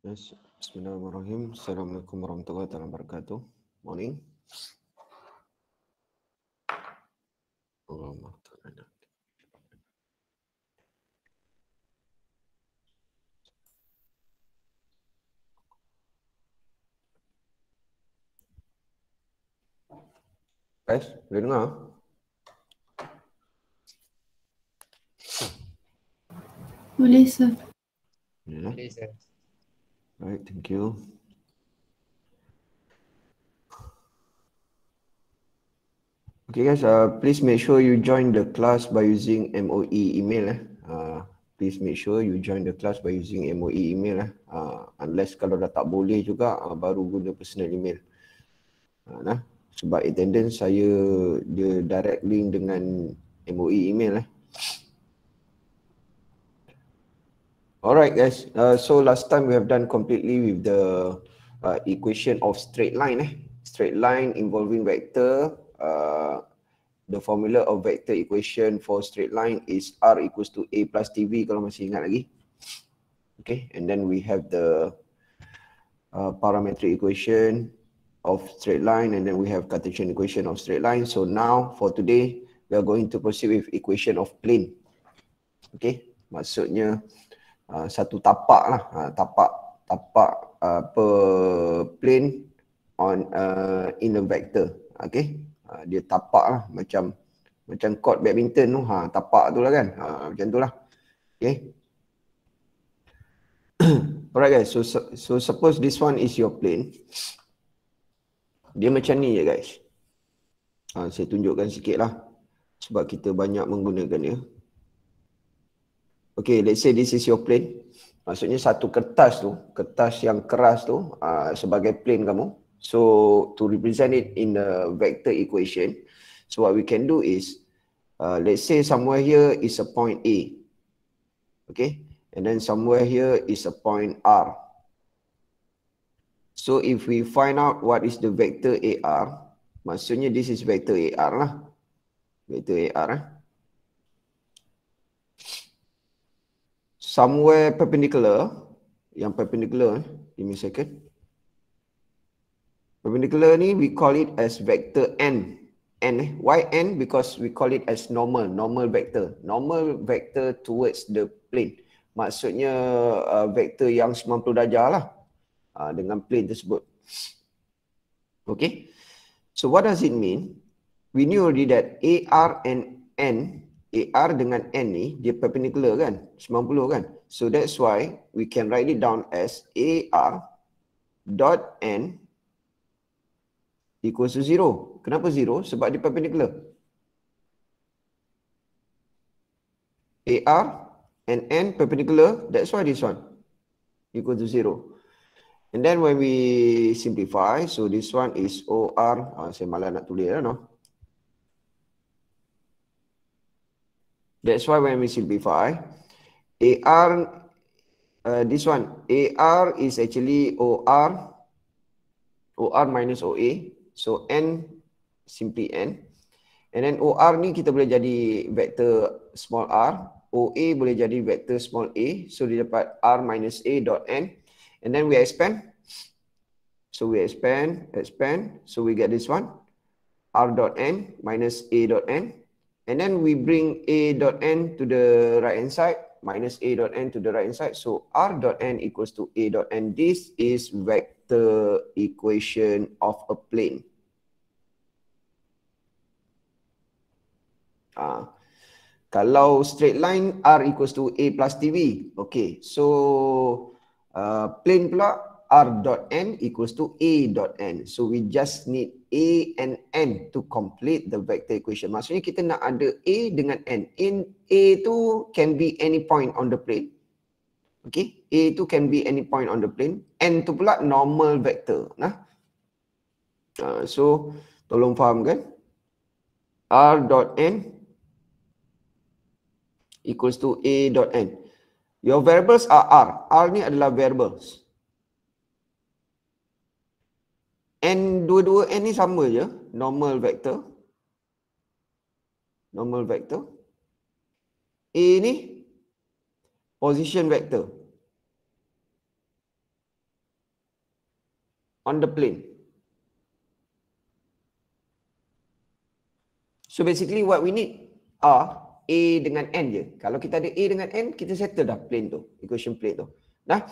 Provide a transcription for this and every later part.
Yes. Bismillahirrahmanirrahim. Assalamualaikum warahmatullahi wabarakatuh. Morning. Allahumma ta'ala. Guys, boleh dengar? Boleh, sir. Ya. Boleh, sir. Right, thank you. Okay guys, uh, please make sure you join the class by using MOE email. Eh. Uh, please make sure you join the class by using MOE email. Eh. Uh, unless kalau dah tak boleh juga, uh, baru guna personal email. Uh, nah. Sebab attendance saya, dia direct link dengan MOE email. Eh. Alright guys, uh, so last time we have done completely with the uh, equation of straight line. Eh? Straight line involving vector. Uh, the formula of vector equation for straight line is R equals to A plus TV kalau masih ingat lagi. Okay, and then we have the uh, parametric equation of straight line and then we have Cartesian equation of straight line. So now for today, we are going to proceed with equation of plane. Okay, maksudnya uh, satu tapak lah uh, tapak tapak uh, plane on uh, in the vector okay uh, dia tapak lah macam macam court badminton tu ha tapak tu lah kan ha, macam tu lah okay alright guys so, so so suppose this one is your plane dia macam ni je guys ha, saya tunjukkan sikit lah sebab kita banyak menggunakan dia Okay, let's say this is your plane. Maksudnya satu kertas tu, kertas yang keras tu uh, sebagai plane kamu. So, to represent it in the vector equation, so what we can do is, uh, let's say somewhere here is a point A. Okay, and then somewhere here is a point R. So, if we find out what is the vector AR, maksudnya this is vector AR lah. Vector AR lah. Eh? somewhere perpendicular yang perpendicular eh give me a second perpendicular ni we call it as vector n n eh why n because we call it as normal normal vector normal vector towards the plane maksudnya uh, vector yang 90 darjah lah uh, dengan plane tersebut okay so what does it mean we knew already that ar and n AR dengan N ni dia perpendicular kan 90 kan so that's why we can write it down as AR dot N equals to zero. Kenapa zero? Sebab dia perpendicular. AR and N perpendicular, that's why this one equal to zero. And then when we simplify, so this one is OR, uh, ah, saya malah nak tulis lah, no? That's why when we simplify, AR, uh, this one, AR is actually OR, OR minus OA. So N, simply N. And then OR ni kita boleh jadi vector small r. OA boleh jadi vector small a. So dia dapat R minus A dot N. And then we expand. So we expand, expand. So we get this one. R dot N minus A dot N. And then we bring a dot n to the right-hand side, minus a dot n to the right-hand side. So r dot n equals to a dot n. This is vector equation of a plane. Ah, kalau straight line, r equals to a plus tv. Okay, so uh, plane pula, r dot n equals to a dot n. So we just need A and N to complete the vector equation. Maksudnya kita nak ada A dengan N. In A tu can be any point on the plane. Okay, A tu can be any point on the plane. N tu pula normal vector. Nah, uh, so tolong faham kan? R dot N equals to A dot N. Your variables are R. R ni adalah variables. n dua-dua n ni sama je normal vector normal vector a ni position vector on the plane so basically what we need are a dengan n je kalau kita ada a dengan n kita settle dah plane tu equation plane tu nah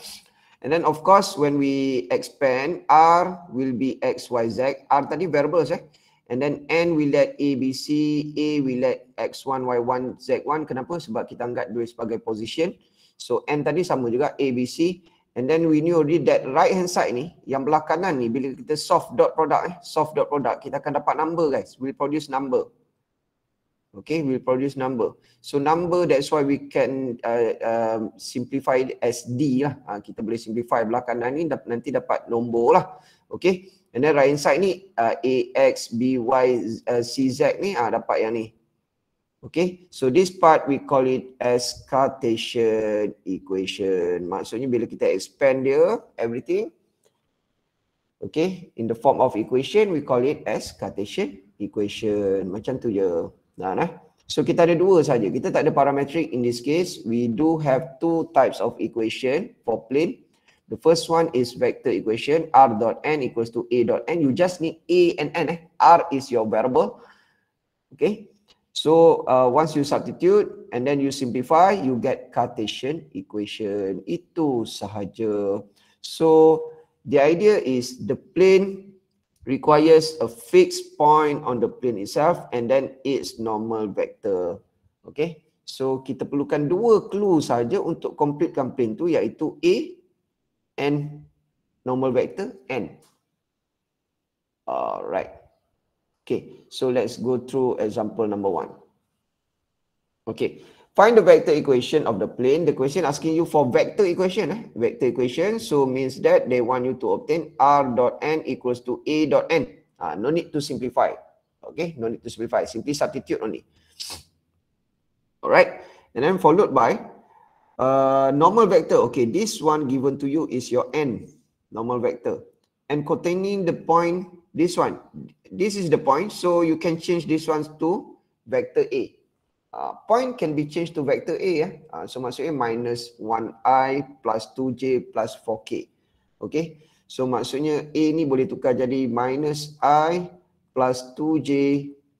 And then of course when we expand, R will be X, Y, Z. R tadi variables eh. And then N will let A, B, C. A will let X1, Y1, Z1. Kenapa? Sebab kita anggap dua sebagai position. So N tadi sama juga A, B, C. And then we knew already that right hand side ni, yang belah ni bila kita soft dot product eh, soft dot product, kita akan dapat number guys. We produce number okay we produce number so number that's why we can uh, uh, simplify it as d lah uh, kita boleh simplify Belakang ni nanti dapat nombor lah okay and then right inside ni ah, uh, ax by uh, cz ni uh, dapat yang ni okay so this part we call it as cartesian equation maksudnya bila kita expand dia everything okay in the form of equation we call it as cartesian equation macam tu je Nah, nah. So kita ada dua saja. Kita tak ada parametric in this case. We do have two types of equation for plane. The first one is vector equation r dot n equals to a dot n. You just need a and n. Eh. R is your variable. Okay. So uh, once you substitute and then you simplify, you get Cartesian equation. Itu sahaja. So the idea is the plane requires a fixed point on the plane itself and then its normal vector. Okay. So kita perlukan dua clue saja untuk completekan plane tu iaitu A and normal vector N. Alright. Okay. So let's go through example number one. Okay. Find the vector equation of the plane. The question asking you for vector equation. Eh? Vector equation. So means that they want you to obtain R dot N equals to A dot N. Uh, no need to simplify. Okay. No need to simplify. Simply substitute only. All right. And then followed by uh, normal vector. Okay. This one given to you is your N. Normal vector. And containing the point, this one. This is the point. So you can change this one to vector A. uh, point can be changed to vector A. Eh? Uh, so maksudnya minus 1i plus 2j plus 4k. Okay. So maksudnya A ni boleh tukar jadi minus i plus 2j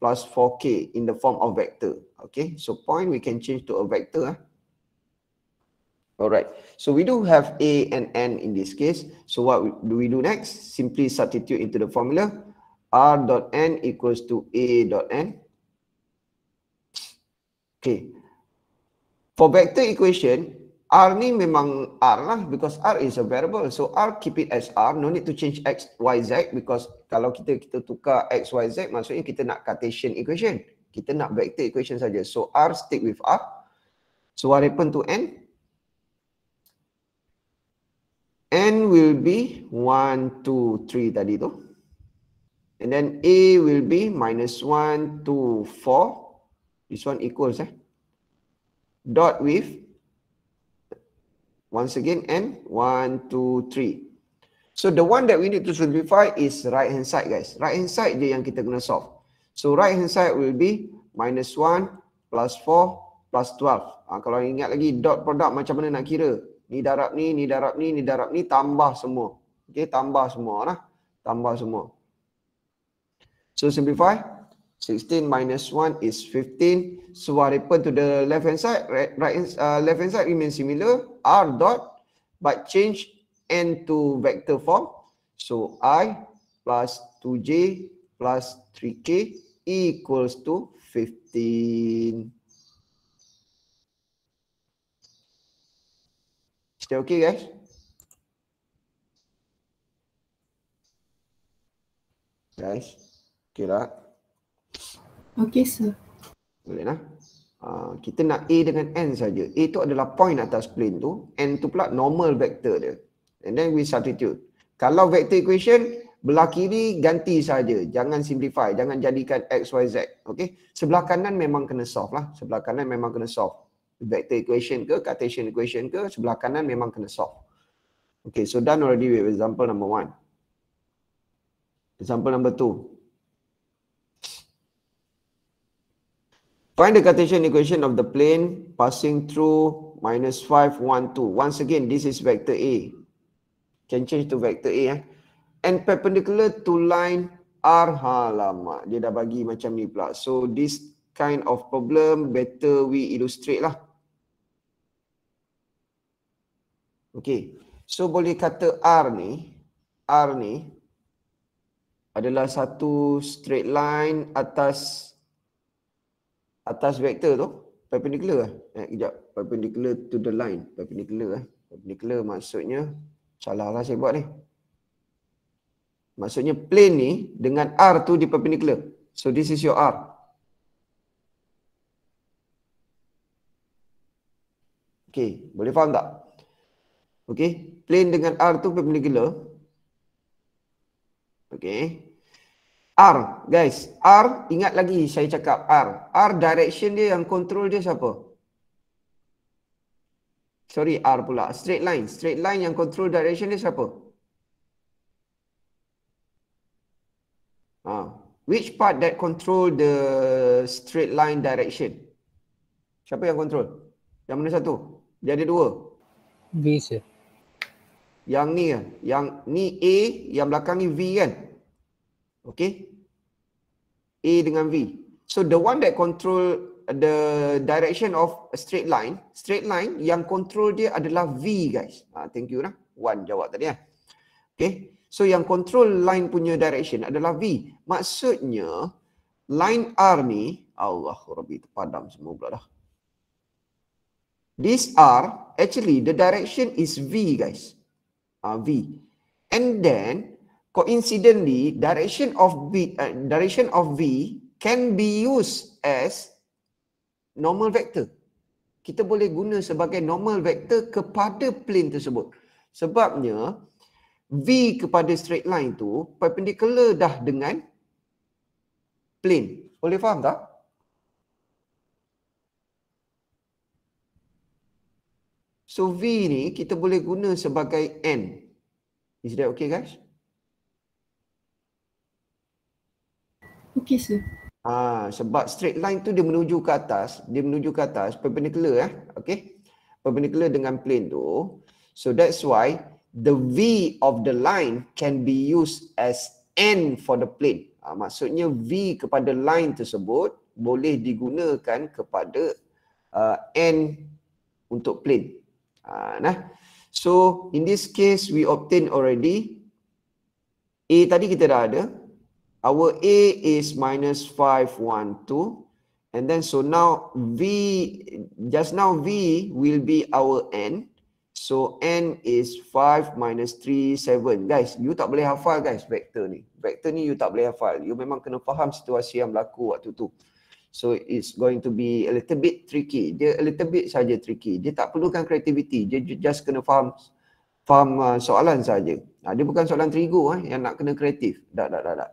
plus 4k in the form of vector. Okay. So point we can change to a vector. Eh? Alright. So we do have A and N in this case. So what do we do next? Simply substitute into the formula. R dot N equals to A dot N. Okay. For vector equation, R ni memang R lah because R is a variable. So R keep it as R. No need to change X, Y, Z because kalau kita kita tukar X, Y, Z maksudnya kita nak Cartesian equation. Kita nak vector equation saja. So R stick with R. So what happen to N? N will be 1, 2, 3 tadi tu. And then A will be minus 1, 2, 4 this one equals eh dot with once again n one, two, three. so the one that we need to simplify is right hand side guys right hand side je yang kita kena solve so right hand side will be minus one plus four plus twelve. ha, kalau ingat lagi dot product macam mana nak kira ni darab ni ni darab ni ni darab ni tambah semua Okay, tambah semua lah tambah semua so simplify 16 minus 1 is 15. So what happened to the left hand side? Right, right uh, left hand side remains similar. R dot, but change n to vector form. So i plus 2j plus 3k equals to 15. Still okay, guys? Guys, okay lah. Okey, sir. Boleh lah. Uh, kita nak A dengan N saja. A tu adalah point atas plane tu. N tu pula normal vector dia. And then we substitute. Kalau vector equation, belah kiri ganti saja. Jangan simplify. Jangan jadikan X, Y, Z. Okay. Sebelah kanan memang kena solve lah. Sebelah kanan memang kena solve. Vector equation ke, Cartesian equation ke, sebelah kanan memang kena solve. Okay, so done already with example number one. Example number two. Find the Cartesian equation of the plane passing through minus 5, 1, 2. Once again, this is vector A. Can change to vector A. Eh? And perpendicular to line R. halama. lama. Dia dah bagi macam ni pula. So, this kind of problem better we illustrate lah. Okay. So, boleh kata R ni. R ni adalah satu straight line atas atas vektor tu perpendicular lah. eh kejap perpendicular to the line perpendicular eh perpendicular maksudnya salahlah saya buat ni maksudnya plane ni dengan r tu di perpendicular so this is your r okey boleh faham tak okey plane dengan r tu perpendicular okey R guys, R ingat lagi saya cakap R. R direction dia yang control dia siapa? Sorry R pula. Straight line, straight line yang control direction dia siapa? Ah, which part that control the straight line direction? Siapa yang control? Yang mana satu? Dia ada dua. B sir. Yang ni ya. yang ni A, yang belakang ni V kan? Okay. A dengan V. So the one that control the direction of a straight line, straight line yang control dia adalah V guys. Ah, thank you lah. One jawab tadi lah. Okay. So yang control line punya direction adalah V. Maksudnya line R ni, Allah Rabbi terpadam semua pula dah. This R, actually the direction is V guys. Ah, V. And then coincidentally direction of v uh, direction of v can be used as normal vector kita boleh guna sebagai normal vector kepada plane tersebut sebabnya v kepada straight line tu perpendicular dah dengan plane boleh faham tak so v ni kita boleh guna sebagai n is that okay guys Okey, sir. Ah, sebab straight line tu dia menuju ke atas, dia menuju ke atas, perpendicular eh. Okey. Perpendicular dengan plane tu. So that's why the V of the line can be used as N for the plane. Ah, maksudnya V kepada line tersebut boleh digunakan kepada uh, N untuk plane. Ah, nah. So in this case we obtain already A tadi kita dah ada, our A is minus 5, 1, 2. And then so now V, just now V will be our N. So N is 5 minus 3, 7. Guys, you tak boleh hafal guys vector ni. Vector ni you tak boleh hafal. You memang kena faham situasi yang berlaku waktu tu. So it's going to be a little bit tricky. Dia a little bit saja tricky. Dia tak perlukan kreativiti. Dia just kena faham faham uh, soalan saja. Nah, dia bukan soalan terigu eh, yang nak kena kreatif. Tak, tak, tak, tak.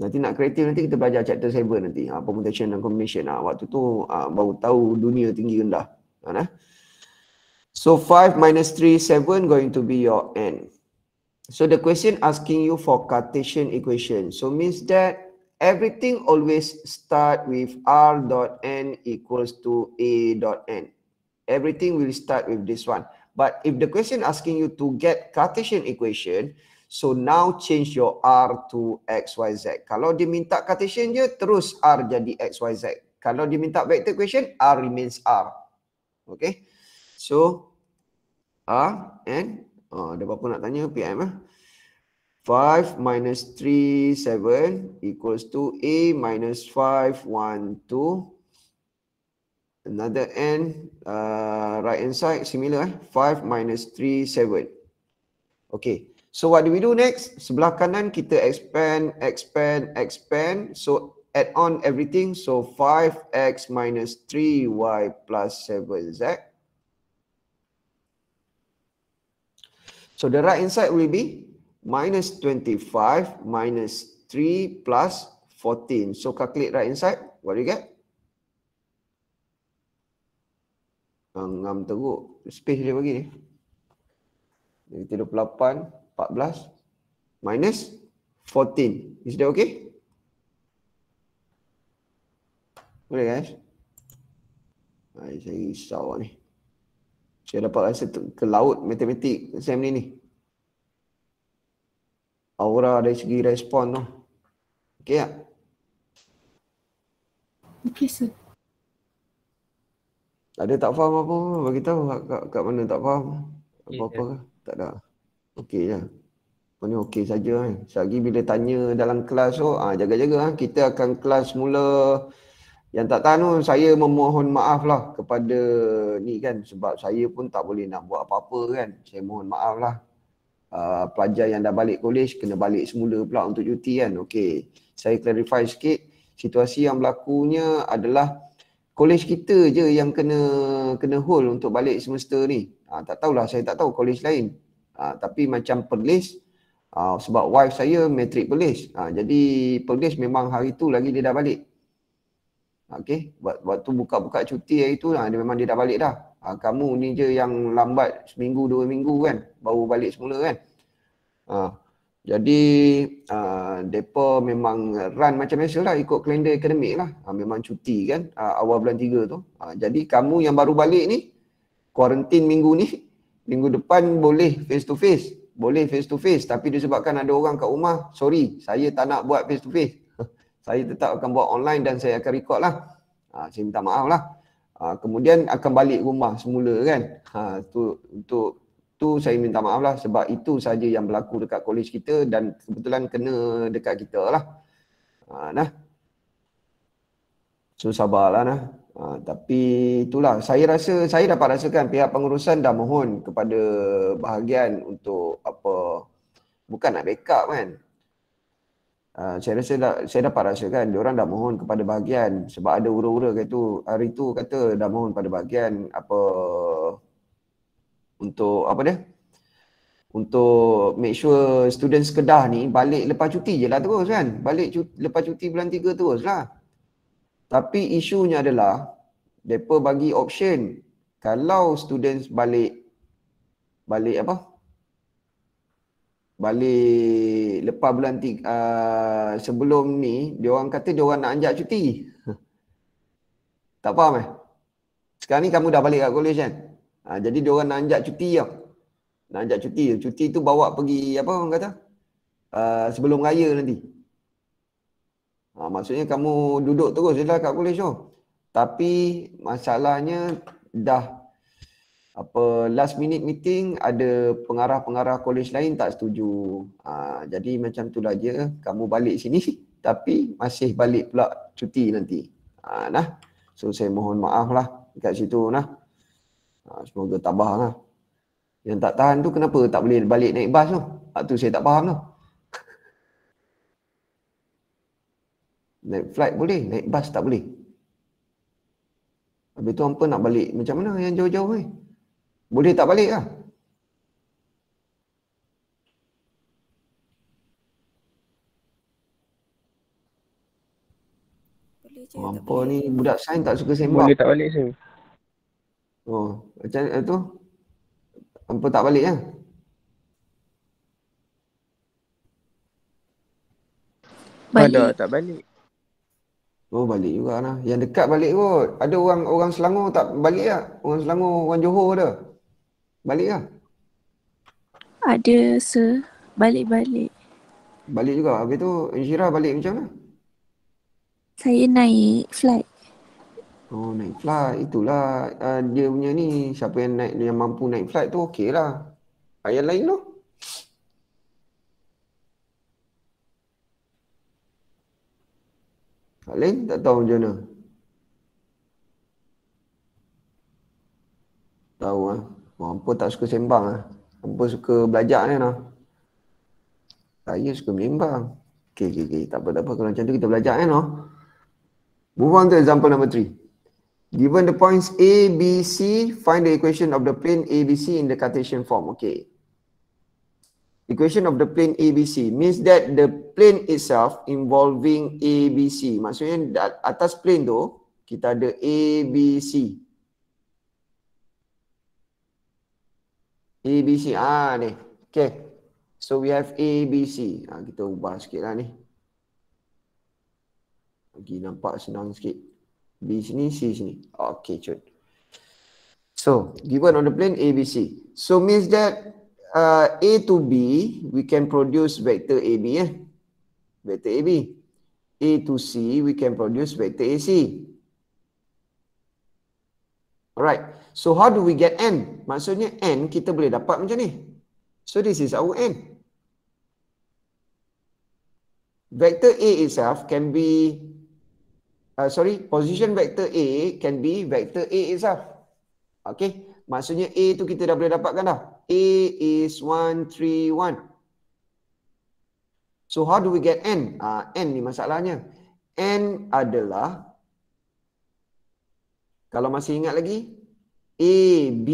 Nanti nak kreatif nanti kita belajar chapter 7 nanti. Ha, permutation dan combination. Ha, waktu tu ha, baru tahu dunia tinggi rendah. Ha, kan, nah. Eh? So 5 minus 3, 7 going to be your n. So the question asking you for Cartesian equation. So means that everything always start with r dot n equals to a dot n. Everything will start with this one. But if the question asking you to get Cartesian equation, So now change your R to x y z. Kalau dia minta Cartesian je, terus R jadi x y z. Kalau dia minta vector equation, R remains R. Okay. So, R and, oh, ada apa-apa nak tanya PM lah. 5 minus 3, 7 equals to A minus 5, 1, 2. Another N, uh, right hand side, similar. Eh? 5 minus 3, 7. Okay. So what do we do next? Sebelah kanan kita expand, expand, expand. So add on everything. So 5x minus 3y plus 7z. So the right inside will be minus 25 minus 3 plus 14. So calculate right inside. What do you get? Ngam teruk. Space dia bagi ni. Negatif 28 14 minus 14. Is that okay? Boleh guys? Hai, saya risau ni. Saya dapat rasa ke laut matematik exam ni ni. Aura dari segi respon tu. Okay tak? Okay sir. Ada tak faham apa Bagi Beritahu kat, kat mana tak faham. Apa-apa ke? Tak ada. Okay okey je. Lah. Kau okey saja kan. Eh. Selagi bila tanya dalam kelas tu, ah jaga-jaga ah kita akan kelas mula yang tak tahu saya memohon maaf lah kepada ni kan sebab saya pun tak boleh nak buat apa-apa kan. Saya mohon maaf lah. Uh, pelajar yang dah balik kolej kena balik semula pula untuk cuti kan. Okey. Saya clarify sikit situasi yang berlakunya adalah kolej kita je yang kena kena hold untuk balik semester ni. Ah ha, tak tahulah saya tak tahu kolej lain uh, tapi macam polis uh, ah, sebab wife saya metrik polis uh, ah, jadi polis memang hari tu lagi dia dah balik okey waktu buka-buka cuti hari tu lah dia memang dia dah balik dah uh, kamu ni je yang lambat seminggu dua minggu kan baru balik semula kan uh, jadi uh, memang run macam biasa lah ikut kalender akademik lah uh, memang cuti kan uh, awal bulan 3 tu uh, jadi kamu yang baru balik ni kuarantin minggu ni minggu depan boleh face to face boleh face to face tapi disebabkan ada orang kat rumah sorry saya tak nak buat face to face saya tetap akan buat online dan saya akan record lah ha, saya minta maaf lah ha, kemudian akan balik rumah semula kan ha, tu, untuk tu saya minta maaf lah sebab itu saja yang berlaku dekat kolej kita dan kebetulan kena dekat kita lah ha, nah so sabarlah nah Ha, tapi itulah saya rasa saya dapat rasakan pihak pengurusan dah mohon kepada bahagian untuk apa bukan nak backup kan. Ha, saya rasa dah, saya dapat rasakan dia orang dah mohon kepada bahagian sebab ada ura-ura kat tu hari tu kata dah mohon pada bahagian apa untuk apa dia? Untuk make sure students Kedah ni balik lepas cuti je lah terus kan. Balik cuti, lepas cuti bulan tiga terus lah. Tapi isunya adalah depa bagi option kalau students balik balik apa? Balik lepas bulan tiga, uh, sebelum ni dia orang kata dia orang nak anjak cuti. tak faham eh? Sekarang ni kamu dah balik kat college kan? Ha, jadi dia orang nak anjak cuti ya. Nak anjak cuti. Cuti tu bawa pergi apa orang kata? Uh, sebelum raya nanti. Ha, maksudnya kamu duduk terus je lah kat kolej tu. Tapi masalahnya dah apa last minute meeting ada pengarah-pengarah kolej lain tak setuju. Ha, jadi macam tu lah je, Kamu balik sini tapi masih balik pula cuti nanti. Ha, nah. So saya mohon maaf lah dekat situ nah. Ha, semoga tabah lah. Yang tak tahan tu kenapa tak boleh balik naik bas tu? Ha, tu saya tak faham tu. Lah. Naik flight boleh, naik bus tak boleh. Habis tu hampa nak balik macam mana yang jauh-jauh ni? Eh? Boleh tak balik lah. Oh, apa ni budak sains tak suka sembang. Boleh tak balik sim. Oh, macam eh, tu. Hampa tak balik ya? Balik. Ada tak balik. Oh balik juga lah. Yang dekat balik kot. Ada orang orang Selangor tak balik lah. Orang Selangor, orang Johor ada. Balik lah. Ada se balik-balik. Balik juga. Habis tu Insyirah balik macam mana? Saya naik flight. Oh naik flight. Itulah uh, dia punya ni. Siapa yang naik yang mampu naik flight tu okey lah. Yang lain tu? No? Tak lain tak tahu macam mana. Tahu ah. Eh? Hampa tak suka sembang ah. Eh? Hampa suka belajar kan ah. Saya suka menyembang. Okey okey okey tak apa tak apa kalau macam tu kita belajar kan ah. Move on to example number three, Given the points A, B, C, find the equation of the plane ABC in the Cartesian form. Okay equation of the plane ABC means that the plane itself involving ABC. Maksudnya atas plane tu kita ada ABC. ABC ah ni. Okay. So we have ABC. Ha, ah, kita ubah sikit lah ni. Bagi nampak senang sikit. B sini, C sini. Okay, cut. So, given on the plane ABC. So means that uh, A to B, we can produce vector AB. Eh? Vector AB. A to C, we can produce vector AC. Alright. So, how do we get N? Maksudnya, N kita boleh dapat macam ni. So, this is our N. Vector A itself can be... Uh, sorry, position vector A can be vector A itself. Okay. Maksudnya A tu kita dah boleh dapatkan dah. A is 1, 3, 1. So, how do we get N? Uh, N ni masalahnya. N adalah, kalau masih ingat lagi, A, B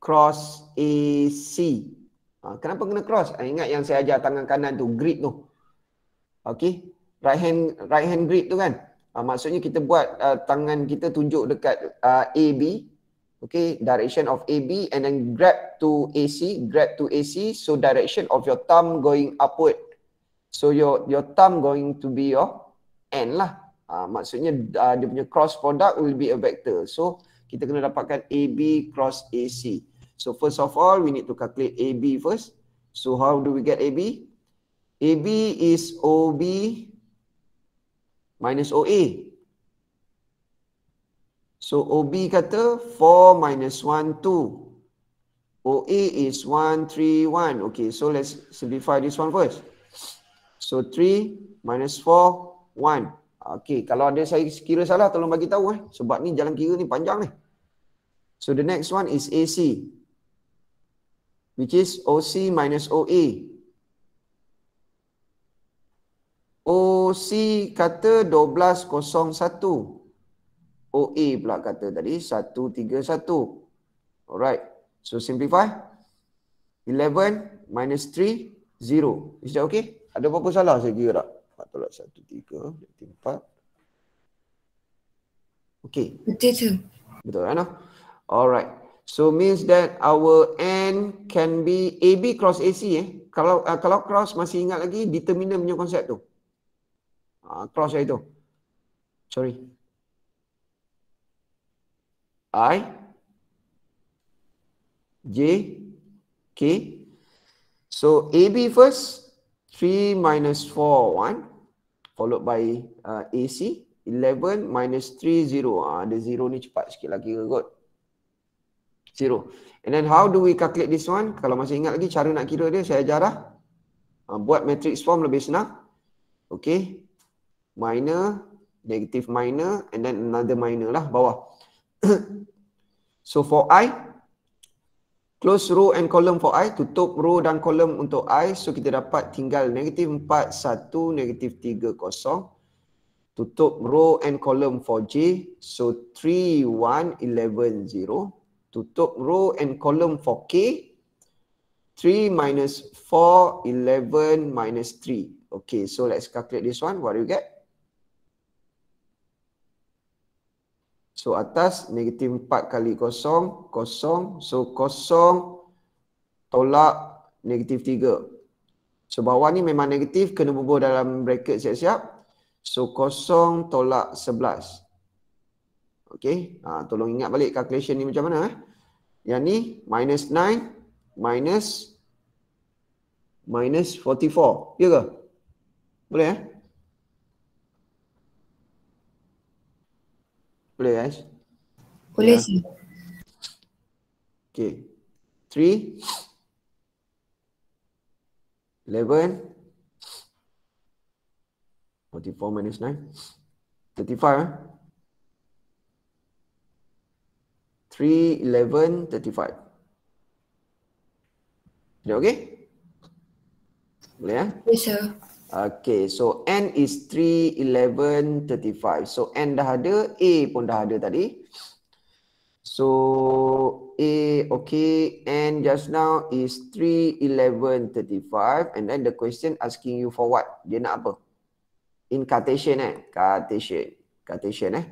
cross A, C. Uh, kenapa kena cross? Uh, ingat yang saya ajar tangan kanan tu, grid tu. Okay, right hand, right hand grid tu kan. Uh, maksudnya kita buat uh, tangan kita tunjuk dekat uh, A, B okay direction of AB and then grab to AC grab to AC so direction of your thumb going upward so your your thumb going to be your n lah uh, maksudnya uh, dia punya cross product will be a vector so kita kena dapatkan AB cross AC so first of all we need to calculate AB first so how do we get AB AB is OB minus OA So OB kata 4 minus 1, 2. OA is 1, 3, 1. Okay, so let's simplify this one first. So 3 minus 4, 1. Okay, kalau ada saya kira salah, tolong bagi tahu eh. Sebab ni jalan kira ni panjang ni. So the next one is AC. Which is OC minus OA. OC kata 12, 0, 1. OA pula kata tadi 131. Alright. So simplify. 11 minus 3, 0. Is that okay? Ada apa-apa salah saya kira tak? 4 tolak 1, 3, Okay. Betul tu. Betul kan? Alright. So means that our N can be AB cross AC eh. Kalau uh, kalau cross masih ingat lagi determinant punya konsep tu. Uh, cross yang itu. Sorry. I J K so AB first 3 minus 4 1 followed by uh, AC 11 minus 3 0 ah, the 0 ni cepat sikit lagi ke kot 0 and then how do we calculate this one kalau masih ingat lagi cara nak kira dia saya ajar dah uh, ah, buat matrix form lebih senang okay minor negative minor and then another minor lah bawah so for I, close row and column for I, tutup row dan column untuk I. So kita dapat tinggal negative 4, 1, negative 3, kosong. Tutup row and column for J. So 3, 1, 11, 0. Tutup row and column for K. 3 minus 4, 11 minus 3. Okay, so let's calculate this one. What do you get? So atas negatif 4 kali kosong, kosong. So kosong tolak negatif 3. So bawah ni memang negatif, kena bubuh dalam bracket siap-siap. So kosong tolak 11. Okay, ha, tolong ingat balik calculation ni macam mana. Eh? Yang ni minus 9 minus minus 44. Ya ke? Boleh eh? Boleh guys? Boleh yeah. sih. Okay. Three. Eleven. Forty-four minus nine. Thirty-five. Eh? Three, eleven, thirty-five. Okay? Boleh ya? Yes, sir. Okay, so N is 3, 11, 35. So N dah ada, A pun dah ada tadi. So A, okay, N just now is 3, 11, 35. And then the question asking you for what? Dia nak apa? In Cartesian eh? Cartesian. Cartesian eh?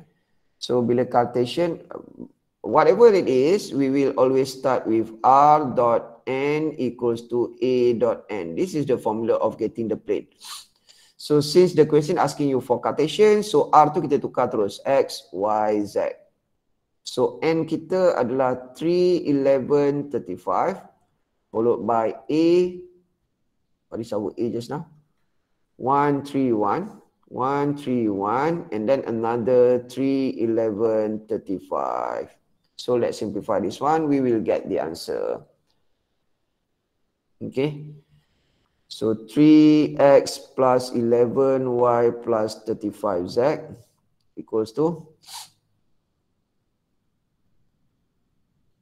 So bila Cartesian, um, whatever it is, we will always start with R dot n equals to a dot n. This is the formula of getting the plane. So since the question asking you for Cartesian, so R tu kita tukar terus. X, Y, Z. So n kita adalah three eleven thirty five, followed by a. What is our a just now? one, 3, 1. 131 and then another 31135 so let's simplify this one we will get the answer Okay. So 3x plus 11y plus 35z equals to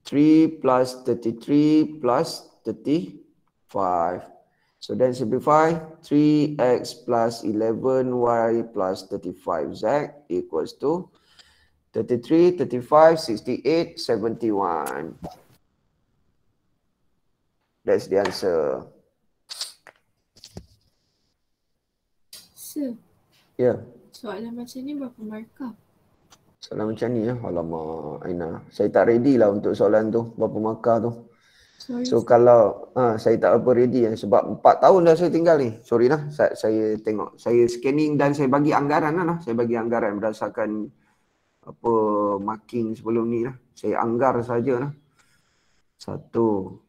3 plus 33 plus 35. So then simplify 3x plus 11y plus 35z equals to 33, 35, 68, 71. That's the answer. Sir. Ya. Yeah. Soalan macam ni berapa markah? Soalan macam ni ya. Alamak Aina. Saya tak ready lah untuk soalan tu. Berapa markah tu. Sorry, so kalau ha, saya tak apa ready ya. Sebab 4 tahun dah saya tinggal ni. Sorry lah. Saya, saya tengok. Saya scanning dan saya bagi anggaran lah. Saya bagi anggaran berdasarkan apa marking sebelum ni lah. Saya anggar sajalah. Satu.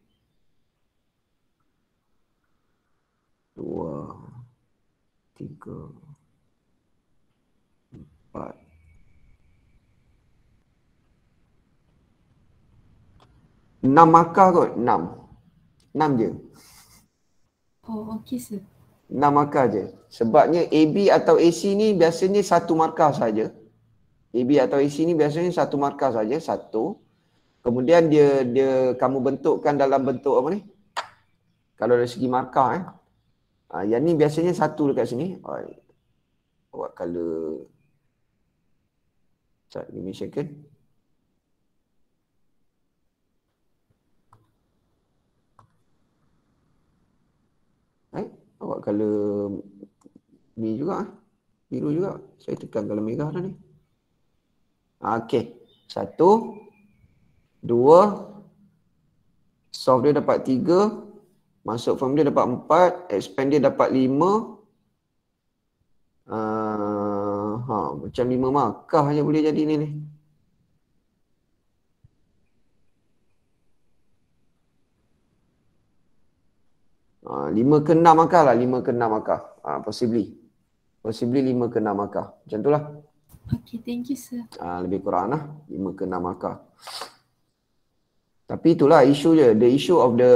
tiga, empat. Enam markah kot, enam. Enam je. Oh, okey sir. Enam markah je. Sebabnya AB atau AC ni biasanya satu markah saja. AB atau AC ni biasanya satu markah saja, satu. Kemudian dia dia kamu bentukkan dalam bentuk apa ni? Kalau dari segi markah eh. Ha, yang ni biasanya satu dekat sini. Awak kala Sekejap, give me a second. Eh, awak kala ni juga. Ah. Biru juga. Saya tekan kalau merah dah ni. Ah, okay. Satu. Dua. Soft dia dapat tiga. Tiga. Masuk form dapat 4, expand dia dapat 5. Uh, ah, ha, macam 5 markah je boleh jadi ni ni. Uh, ah, 5 ke 6 markah lah, 5 ke 6 markah. Uh, possibly. Possibly 5 ke 6 markah. Macam tu lah. Okay, thank you sir. Uh, lebih kurang lah, 5 ke 6 markah. Tapi itulah isu je. The issue of the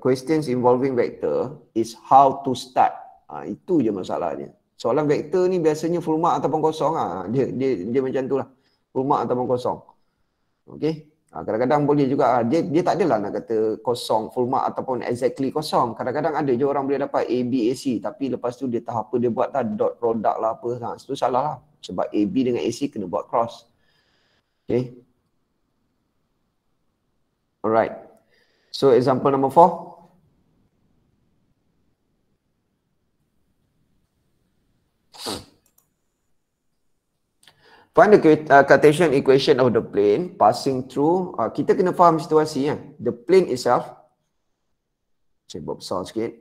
questions involving vector is how to start. Ha, itu je masalahnya. Soalan vector ni biasanya full mark ataupun kosong Ha. Dia dia dia macam lah. Full mark ataupun kosong. Okay. Ha, kadang-kadang boleh juga ha. dia dia tak adalah nak kata kosong full mark ataupun exactly kosong. Kadang-kadang ada je orang boleh dapat A B A C tapi lepas tu dia tahu apa dia buat tak dot product lah apa. Ha. Itu salah lah. Sebab A B dengan A C kena buat cross. Okay. Alright. So example number four. Find the uh, Cartesian equation of the plane passing through. Uh, kita kena faham situasi. Eh? The plane itself. Saya buat besar sikit.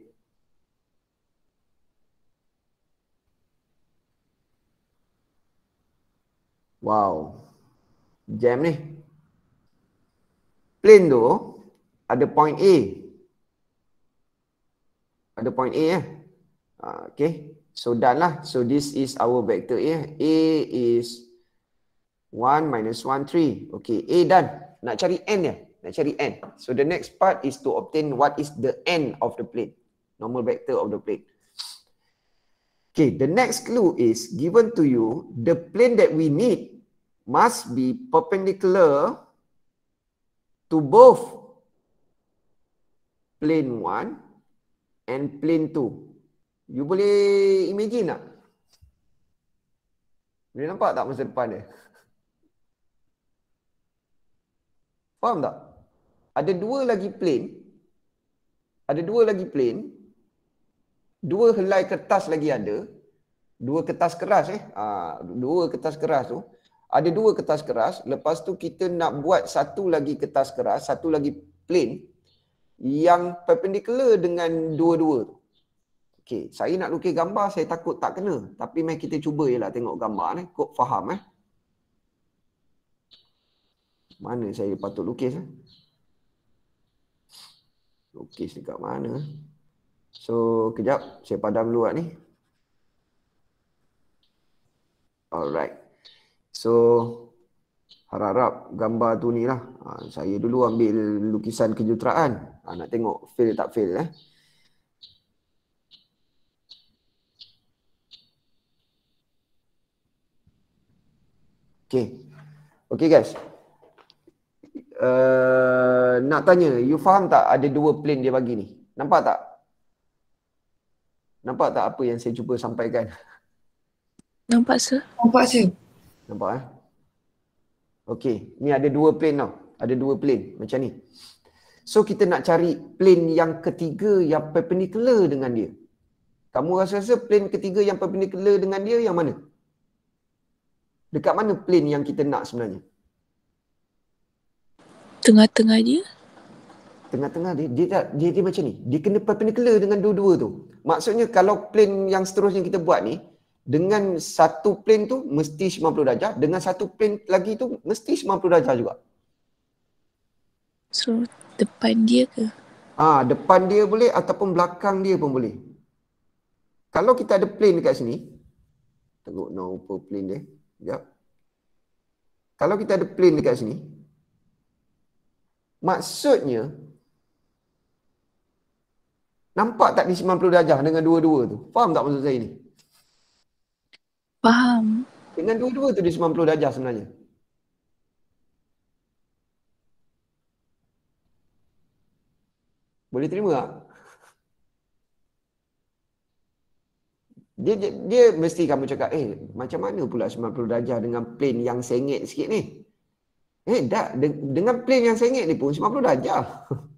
Wow. Jam ni plane tu ada point A. Ada point A eh. Ah, okay. So done lah. So this is our vector A. Eh? A is 1 minus 1, 3. Okay. A done. Nak cari N ya. Nak cari N. So the next part is to obtain what is the N of the plane. Normal vector of the plane. Okay. The next clue is given to you. The plane that we need must be perpendicular to to both plane 1 and plane 2. You boleh imagine tak? Boleh nampak tak masa depan dia? Faham tak? Ada dua lagi plane. Ada dua lagi plane. Dua helai kertas lagi ada. Dua kertas keras eh. Ha, dua kertas keras tu ada dua kertas keras lepas tu kita nak buat satu lagi kertas keras satu lagi plain yang perpendicular dengan dua-dua Okay, saya nak lukis gambar saya takut tak kena tapi mai kita cuba lah tengok gambar ni kau faham eh mana saya patut lukis eh lukis dekat mana so kejap saya padam dulu ni alright So harap-harap gambar tu ni lah. Ha, saya dulu ambil lukisan kejuteraan. Ha, nak tengok fail tak fail eh. Okay. Okay guys. Uh, nak tanya, you faham tak ada dua plane dia bagi ni? Nampak tak? Nampak tak apa yang saya cuba sampaikan? Nampak sir. Nampak sir. Nampak eh? Okey, ni ada dua plane tau. Ada dua plane macam ni. So kita nak cari plane yang ketiga yang perpendicular dengan dia. Kamu rasa-rasa plane ketiga yang perpendicular dengan dia yang mana? Dekat mana plane yang kita nak sebenarnya? Tengah-tengah dia. Tengah-tengah dia, dia tak, dia, dia macam ni. Dia kena perpendicular dengan dua-dua tu. Maksudnya kalau plane yang seterusnya kita buat ni, dengan satu plane tu mesti 90 darjah dengan satu plane lagi tu mesti 90 darjah juga so depan dia ke ah ha, depan dia boleh ataupun belakang dia pun boleh kalau kita ada plane dekat sini tengok no rupa plane dia ya kalau kita ada plane dekat sini maksudnya nampak tak di 90 darjah dengan dua-dua tu faham tak maksud saya ni Faham. Dengan dua-dua tu dia 90 darjah sebenarnya. Boleh terima tak? Dia, dia, dia mesti kamu cakap, eh macam mana pula 90 darjah dengan plane yang sengit sikit ni? Eh tak, dengan plane yang sengit ni pun 90 darjah.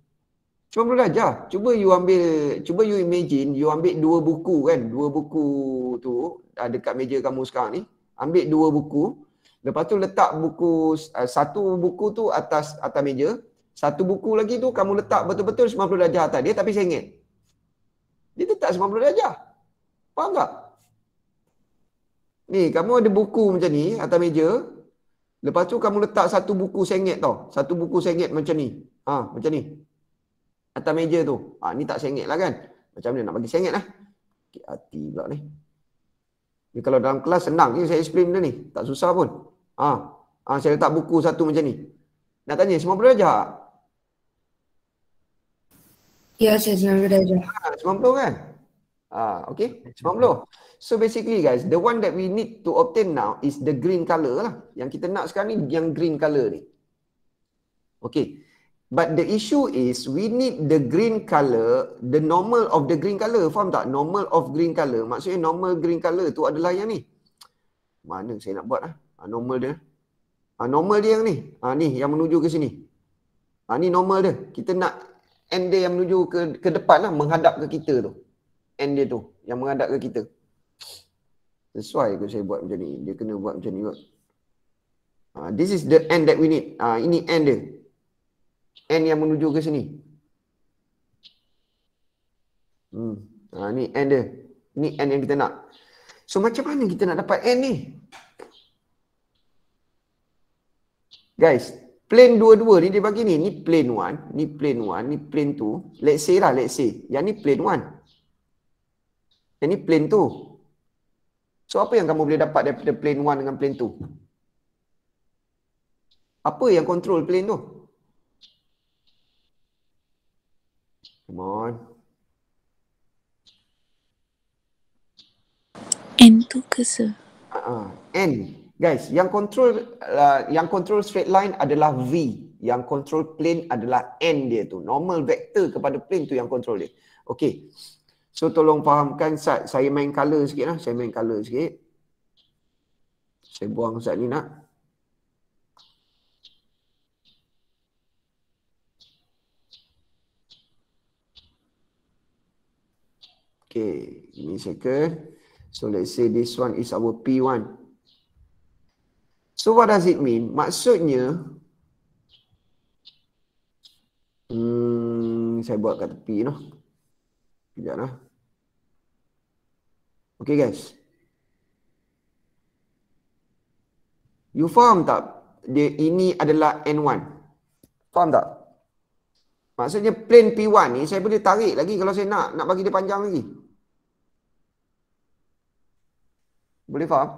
Cuma belajar. Cuba you ambil, cuba you imagine you ambil dua buku kan. Dua buku tu ada ah, dekat meja kamu sekarang ni. Ambil dua buku. Lepas tu letak buku, ah, satu buku tu atas atas meja. Satu buku lagi tu kamu letak betul-betul 90 darjah atas dia tapi sengit. Dia letak 90 darjah. Faham tak? Ni kamu ada buku macam ni atas meja. Lepas tu kamu letak satu buku sengit tau. Satu buku sengit macam ni. Ha, macam ni atas meja tu. Ha, ni tak sengit lah kan. Macam ni nak bagi sengit lah. Sikit hati pula ni. Ni kalau dalam kelas senang je saya explain benda ni. Tak susah pun. Ha. ha saya letak buku satu macam ni. Nak tanya semua boleh ajar? Ya saya semua boleh ajar. Ha, semua boleh kan? Ha, okay. Semua boleh. So basically guys, the one that we need to obtain now is the green colour lah. Yang kita nak sekarang ni yang green colour ni. Okay. But the issue is we need the green colour, the normal of the green colour. Faham tak? Normal of green colour, Maksudnya normal green colour tu adalah yang ni. Mana saya nak buat lah. Normal dia. Ah normal dia yang ni. Ah ni yang menuju ke sini. Ah ni normal dia. Kita nak end dia yang menuju ke ke depan lah menghadap ke kita tu. End dia tu yang menghadap ke kita. Sesuai ke saya buat macam ni. Dia kena buat macam ni kot. Ah this is the end that we need. Ah ini end dia. N yang menuju ke sini. Hmm. Ha, ni N dia. Ni N yang kita nak. So macam mana kita nak dapat N ni? Guys, plane dua-dua ni dia bagi ni. Ni plane one, ni plane one, ni plane two. Let's say lah, let's say. Yang ni plane one. Yang ni plane two. So apa yang kamu boleh dapat daripada plane one dengan plane two? Apa yang control plane tu? Come on. N tu ke sir? Uh, N. Guys, yang control uh, yang control straight line adalah V. Yang control plane adalah N dia tu. Normal vector kepada plane tu yang control dia. Okay. So tolong fahamkan Saya main color sikit lah. Saya main color sikit. Saya buang Sat ni nak. Okay, give me a second. So let's say this one is our P1. So what does it mean? Maksudnya, hmm, saya buat kat tepi noh. Sekejap lah. Okay guys. You faham tak? Dia ini adalah N1. Faham tak? Maksudnya plane P1 ni saya boleh tarik lagi kalau saya nak nak bagi dia panjang lagi. Boleh faham?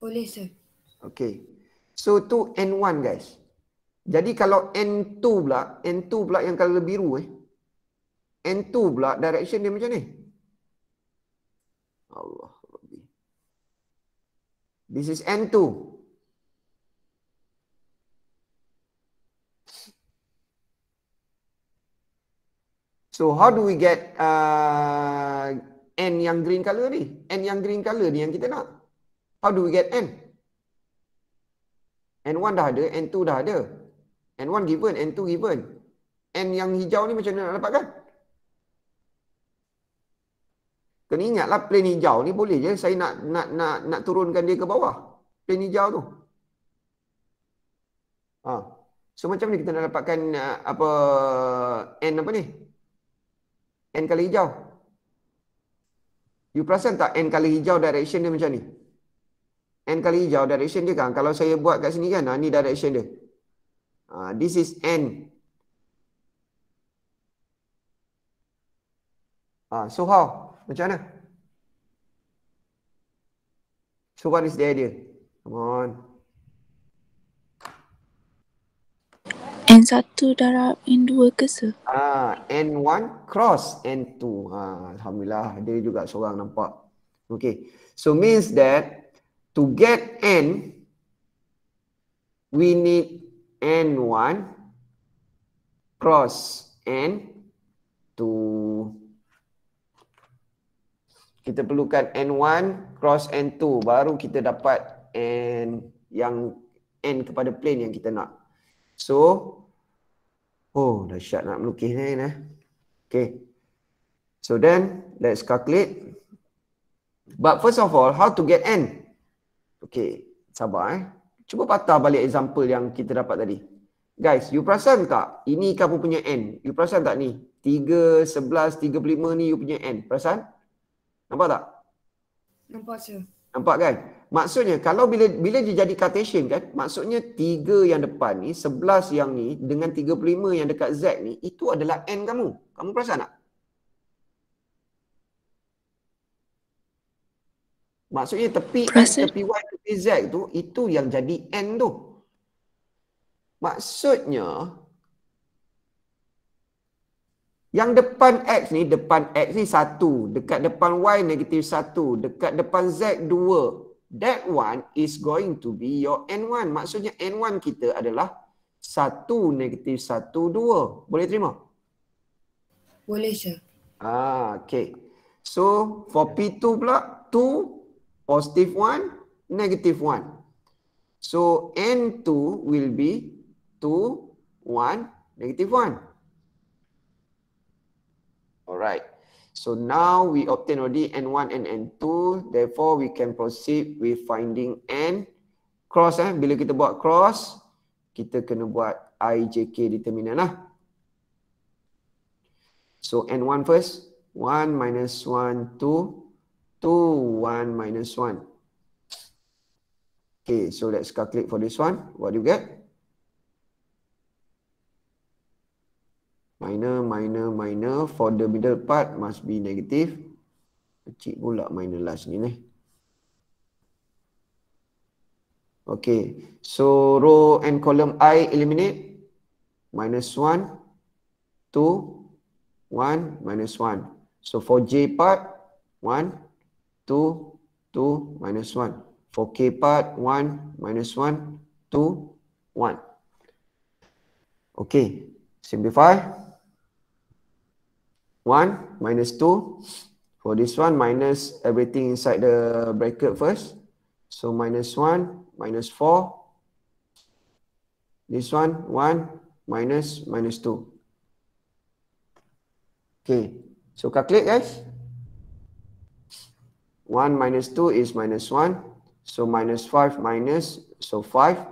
Boleh, sir. Okay. So, tu N1, guys. Jadi, kalau N2 pula, N2 pula yang kalau biru eh. N2 pula, direction dia macam ni. Allah. This is N2. So how do we get uh, N yang green color ni. N yang green color ni yang kita nak. How do we get N? N1 dah ada, N2 dah ada. N1 given, N2 given. N yang hijau ni macam mana nak dapatkan? Kena ingatlah plane hijau ni boleh je. Saya nak nak nak nak turunkan dia ke bawah. Plane hijau tu. Ha. So macam mana kita nak dapatkan uh, apa N apa ni? N kali hijau. You perasan tak N kali hijau direction dia macam ni? N kali hijau direction dia kan? Kalau saya buat kat sini kan, ah, ni direction dia. Ah, this is N. Ah, so how? Macam mana? So what is the idea? Come on. N satu darab N2 ke se? Ah, N1 cross N2. Ah, ha, Alhamdulillah dia juga seorang nampak. Okay. So means that to get N we need N1 cross N2. Kita perlukan N1 cross N2 baru kita dapat N yang N kepada plane yang kita nak. So, Oh, dah syak nak melukis ni eh. Okay. So then, let's calculate. But first of all, how to get N? Okay, sabar eh. Cuba patah balik example yang kita dapat tadi. Guys, you perasan tak? Ini kamu punya N. You perasan tak ni? 3, 11, 35 ni you punya N. Perasan? Nampak tak? Nampak sir. Nampak kan? Maksudnya kalau bila bila dia jadi Cartesian kan, maksudnya tiga yang depan ni, sebelas yang ni dengan tiga puluh lima yang dekat Z ni, itu adalah N kamu. Kamu perasan tak? Maksudnya tepi Perasa. tepi Y, tepi Z tu, itu yang jadi N tu. Maksudnya, yang depan X ni, depan X ni satu, Dekat depan Y, negatif satu, Dekat depan Z, dua that one is going to be your N1. Maksudnya N1 kita adalah 1, negatif 1, 2. Boleh terima? Boleh, sir. Ah, okay. So, for P2 pula, 2, positive 1, negative 1. So, N2 will be 2, 1, negative 1. Alright. So now we obtain already N1 and N2. Therefore, we can proceed with finding N. Cross, eh? bila kita buat cross, kita kena buat IJK determinant lah. So N1 first. 1 minus 1, 2. 2, 1 minus 1. Okay, so let's calculate for this one. What do you get? minor, minor, minor for the middle part must be negative kecil pula minor last ni ni Okay, so row and column I eliminate minus 1, 2, 1, minus 1 so for J part 1, 2, 2, minus 1 for K part 1, minus 1, 2, 1 Okay, simplify. 1 minus 2 for this one minus everything inside the bracket first so minus 1 minus 4 this one 1 minus minus 2 okay so calculate guys 1 minus 2 is minus 1 so minus 5 minus so 5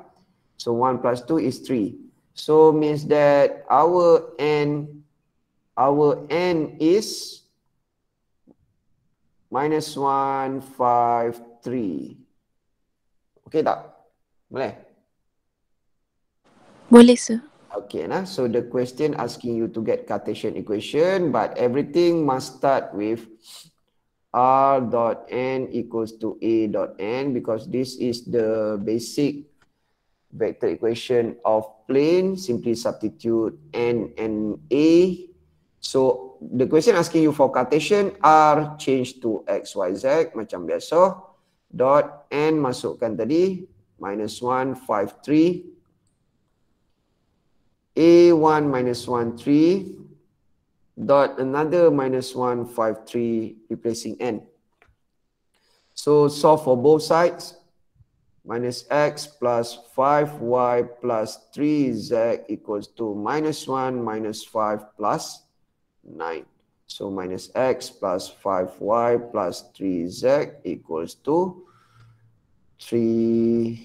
so 1 plus 2 is 3 so means that our n our n is minus 1, 5, 3. Okay tak? Boleh? Boleh, sir. Okay, nah. so the question asking you to get Cartesian equation, but everything must start with r dot n equals to a dot n because this is the basic vector equation of plane. Simply substitute n and a So the question asking you for Cartesian R change to X, Y, Z macam biasa. Dot N masukkan tadi. Minus 1, 5, 3. A1, minus 1, 3. Dot another minus 1, 5, 3 replacing N. So solve for both sides. Minus X plus 5Y plus 3Z equals to minus 1, minus 5 plus 3. 9. So minus x plus 5y plus 3z equals to 3.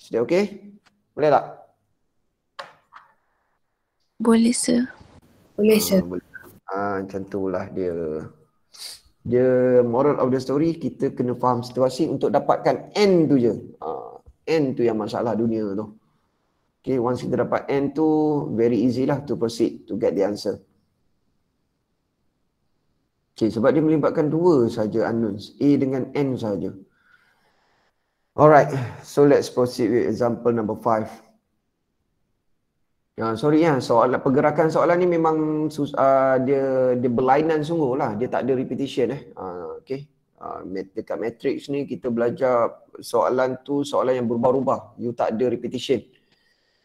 Sudah okey? Boleh tak? Boleh, sir. Boleh, ah, sir. Ha, boleh. Ha, macam itulah dia. Dia moral of the story, kita kena faham situasi untuk dapatkan N tu je. Ha, ah, N tu yang masalah dunia tu. Okay, once kita dapat N tu, very easy lah to proceed to get the answer. Okay, sebab dia melibatkan dua saja unknowns, A dengan N saja. Alright, so let's proceed with example number five. Ya, sorry ya, soalan pergerakan soalan ni memang sus, uh, dia dia berlainan sungguh lah. Dia tak ada repetition eh. Uh, okay, uh, dekat matrix ni kita belajar soalan tu soalan yang berubah-ubah. You tak ada repetition.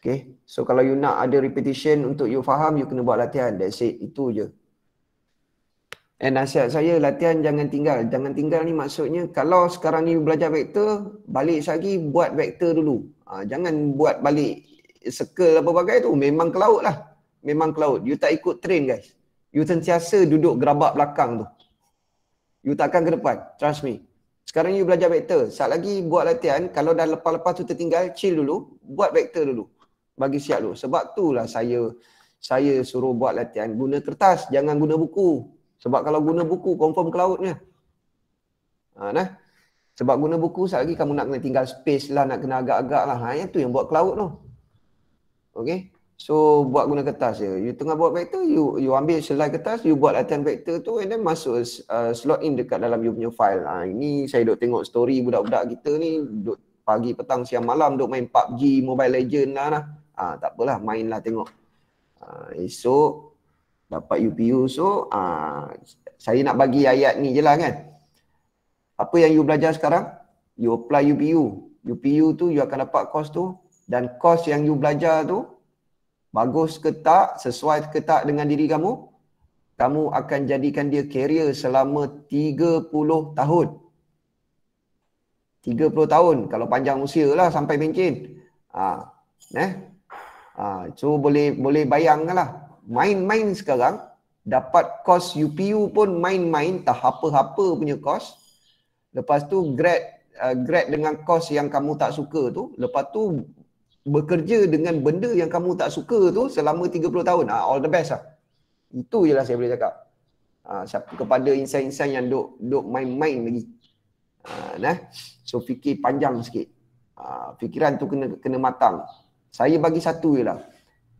Okay, so kalau you nak ada repetition untuk you faham, you kena buat latihan. That's it, itu je. And nasihat saya latihan jangan tinggal. Jangan tinggal ni maksudnya kalau sekarang ni belajar vektor, balik lagi buat vektor dulu. Ha, jangan buat balik circle apa bagai tu. Memang kelaut lah. Memang kelaut. laut. You tak ikut train guys. You sentiasa duduk gerabak belakang tu. You takkan ke depan. Trust me. Sekarang you belajar vektor. Saat lagi buat latihan, kalau dah lepas-lepas tu tertinggal, chill dulu. Buat vektor dulu. Bagi siap dulu. Sebab tu lah saya saya suruh buat latihan. Guna kertas, jangan guna buku. Sebab kalau guna buku confirm ke lautnya. Ha, nah. Sebab guna buku sekali lagi kamu nak kena tinggal space lah, nak kena agak-agak lah. Ha, yang tu yang buat ke laut tu. Okay. So buat guna kertas je. You tengah buat vector, you you ambil selai kertas, you buat latihan vector tu and then masuk uh, slot in dekat dalam you punya file. Ha, ini saya duk tengok story budak-budak kita ni duk pagi, petang, siang, malam duk main PUBG, Mobile Legend lah lah. Ha, tak apalah, mainlah tengok. Ha, esok dapat UPU so uh, saya nak bagi ayat ni je lah kan apa yang you belajar sekarang you apply UPU UPU tu you akan dapat kos tu dan kos yang you belajar tu bagus ke tak sesuai ke tak dengan diri kamu kamu akan jadikan dia career selama 30 tahun 30 tahun kalau panjang usia lah sampai pencin ha, ah, eh? Ha, so boleh boleh bayangkan lah main-main sekarang dapat kos UPU pun main-main tak apa-apa punya kos lepas tu grad uh, grad dengan kos yang kamu tak suka tu lepas tu bekerja dengan benda yang kamu tak suka tu selama 30 tahun uh, all the best lah itu je lah saya boleh cakap uh, kepada insan-insan yang duk, duk main-main lagi uh, nah. so fikir panjang sikit uh, fikiran tu kena kena matang saya bagi satu je lah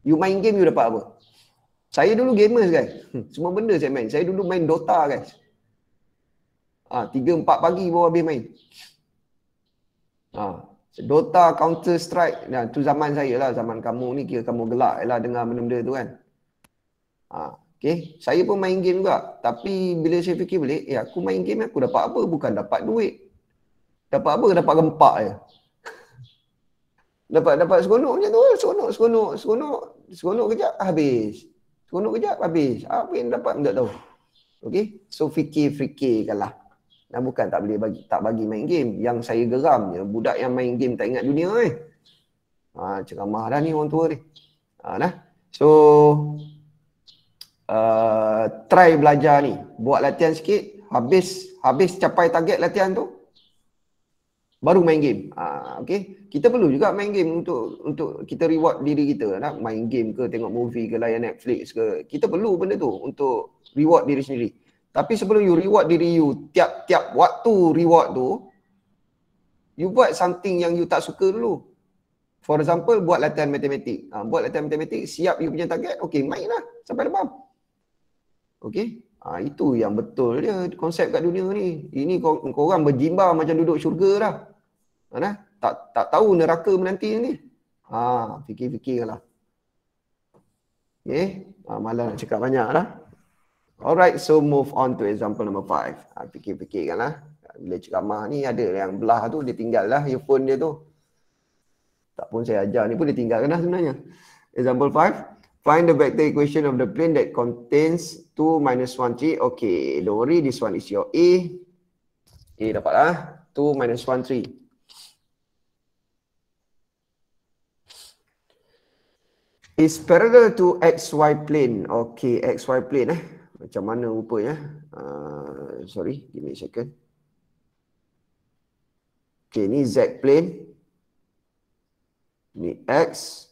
you main game you dapat apa saya dulu gamers guys. Hmm. Semua benda saya main. Saya dulu main Dota guys. Ah, ha, 3 4 pagi baru habis main. ha, Dota Counter Strike. Nah, tu zaman saya lah, zaman kamu ni kira kamu gelak lah dengar benda-benda tu kan. Ah, ha, okey. Saya pun main game juga. Tapi bila saya fikir balik, eh aku main game aku dapat apa? Bukan dapat duit. Dapat apa? Dapat gempak je. dapat dapat seronok macam tu. Seronok, seronok, seronok. Seronok kejap habis. Seronok kejap habis. Apa yang dapat pun tak tahu. Okey. So fikir-fikirkanlah. fikir Dan bukan tak boleh bagi tak bagi main game. Yang saya geramnya budak yang main game tak ingat dunia eh. Ha ceramah dah ni orang tua ni. Ha nah. So uh, try belajar ni. Buat latihan sikit, habis habis capai target latihan tu, baru main game. Ah okey. Kita perlu juga main game untuk untuk kita reward diri kita. Nak main game ke tengok movie ke layan Netflix ke. Kita perlu benda tu untuk reward diri sendiri. Tapi sebelum you reward diri you tiap-tiap waktu reward tu you buat something yang you tak suka dulu. For example buat latihan matematik. Ha, buat latihan matematik siap you punya target. okay, mainlah sampai lebam. Okay, Ha, itu yang betul dia konsep kat dunia ni. Ini kor- korang berjimba macam duduk syurga dah. Mana? Tak tak tahu neraka menanti ni. Ha, fikir-fikirlah. Okey, ha, malah nak cakap banyaklah. Alright, so move on to example number five. Ha, fikir-fikirkanlah. Bila ceramah ni ada yang belah tu dia tinggal lah earphone dia tu. Tak pun saya ajar ni pun dia tinggalkan lah sebenarnya. Example five. Find the vector equation of the plane that contains 2 minus 1 3. Okay, don't worry. This one is your A. Okay, dapatlah lah. 2 minus 1 3. is parallel to xy plane okay xy plane eh macam mana rupanya uh, sorry give me a second okay ni z plane ni x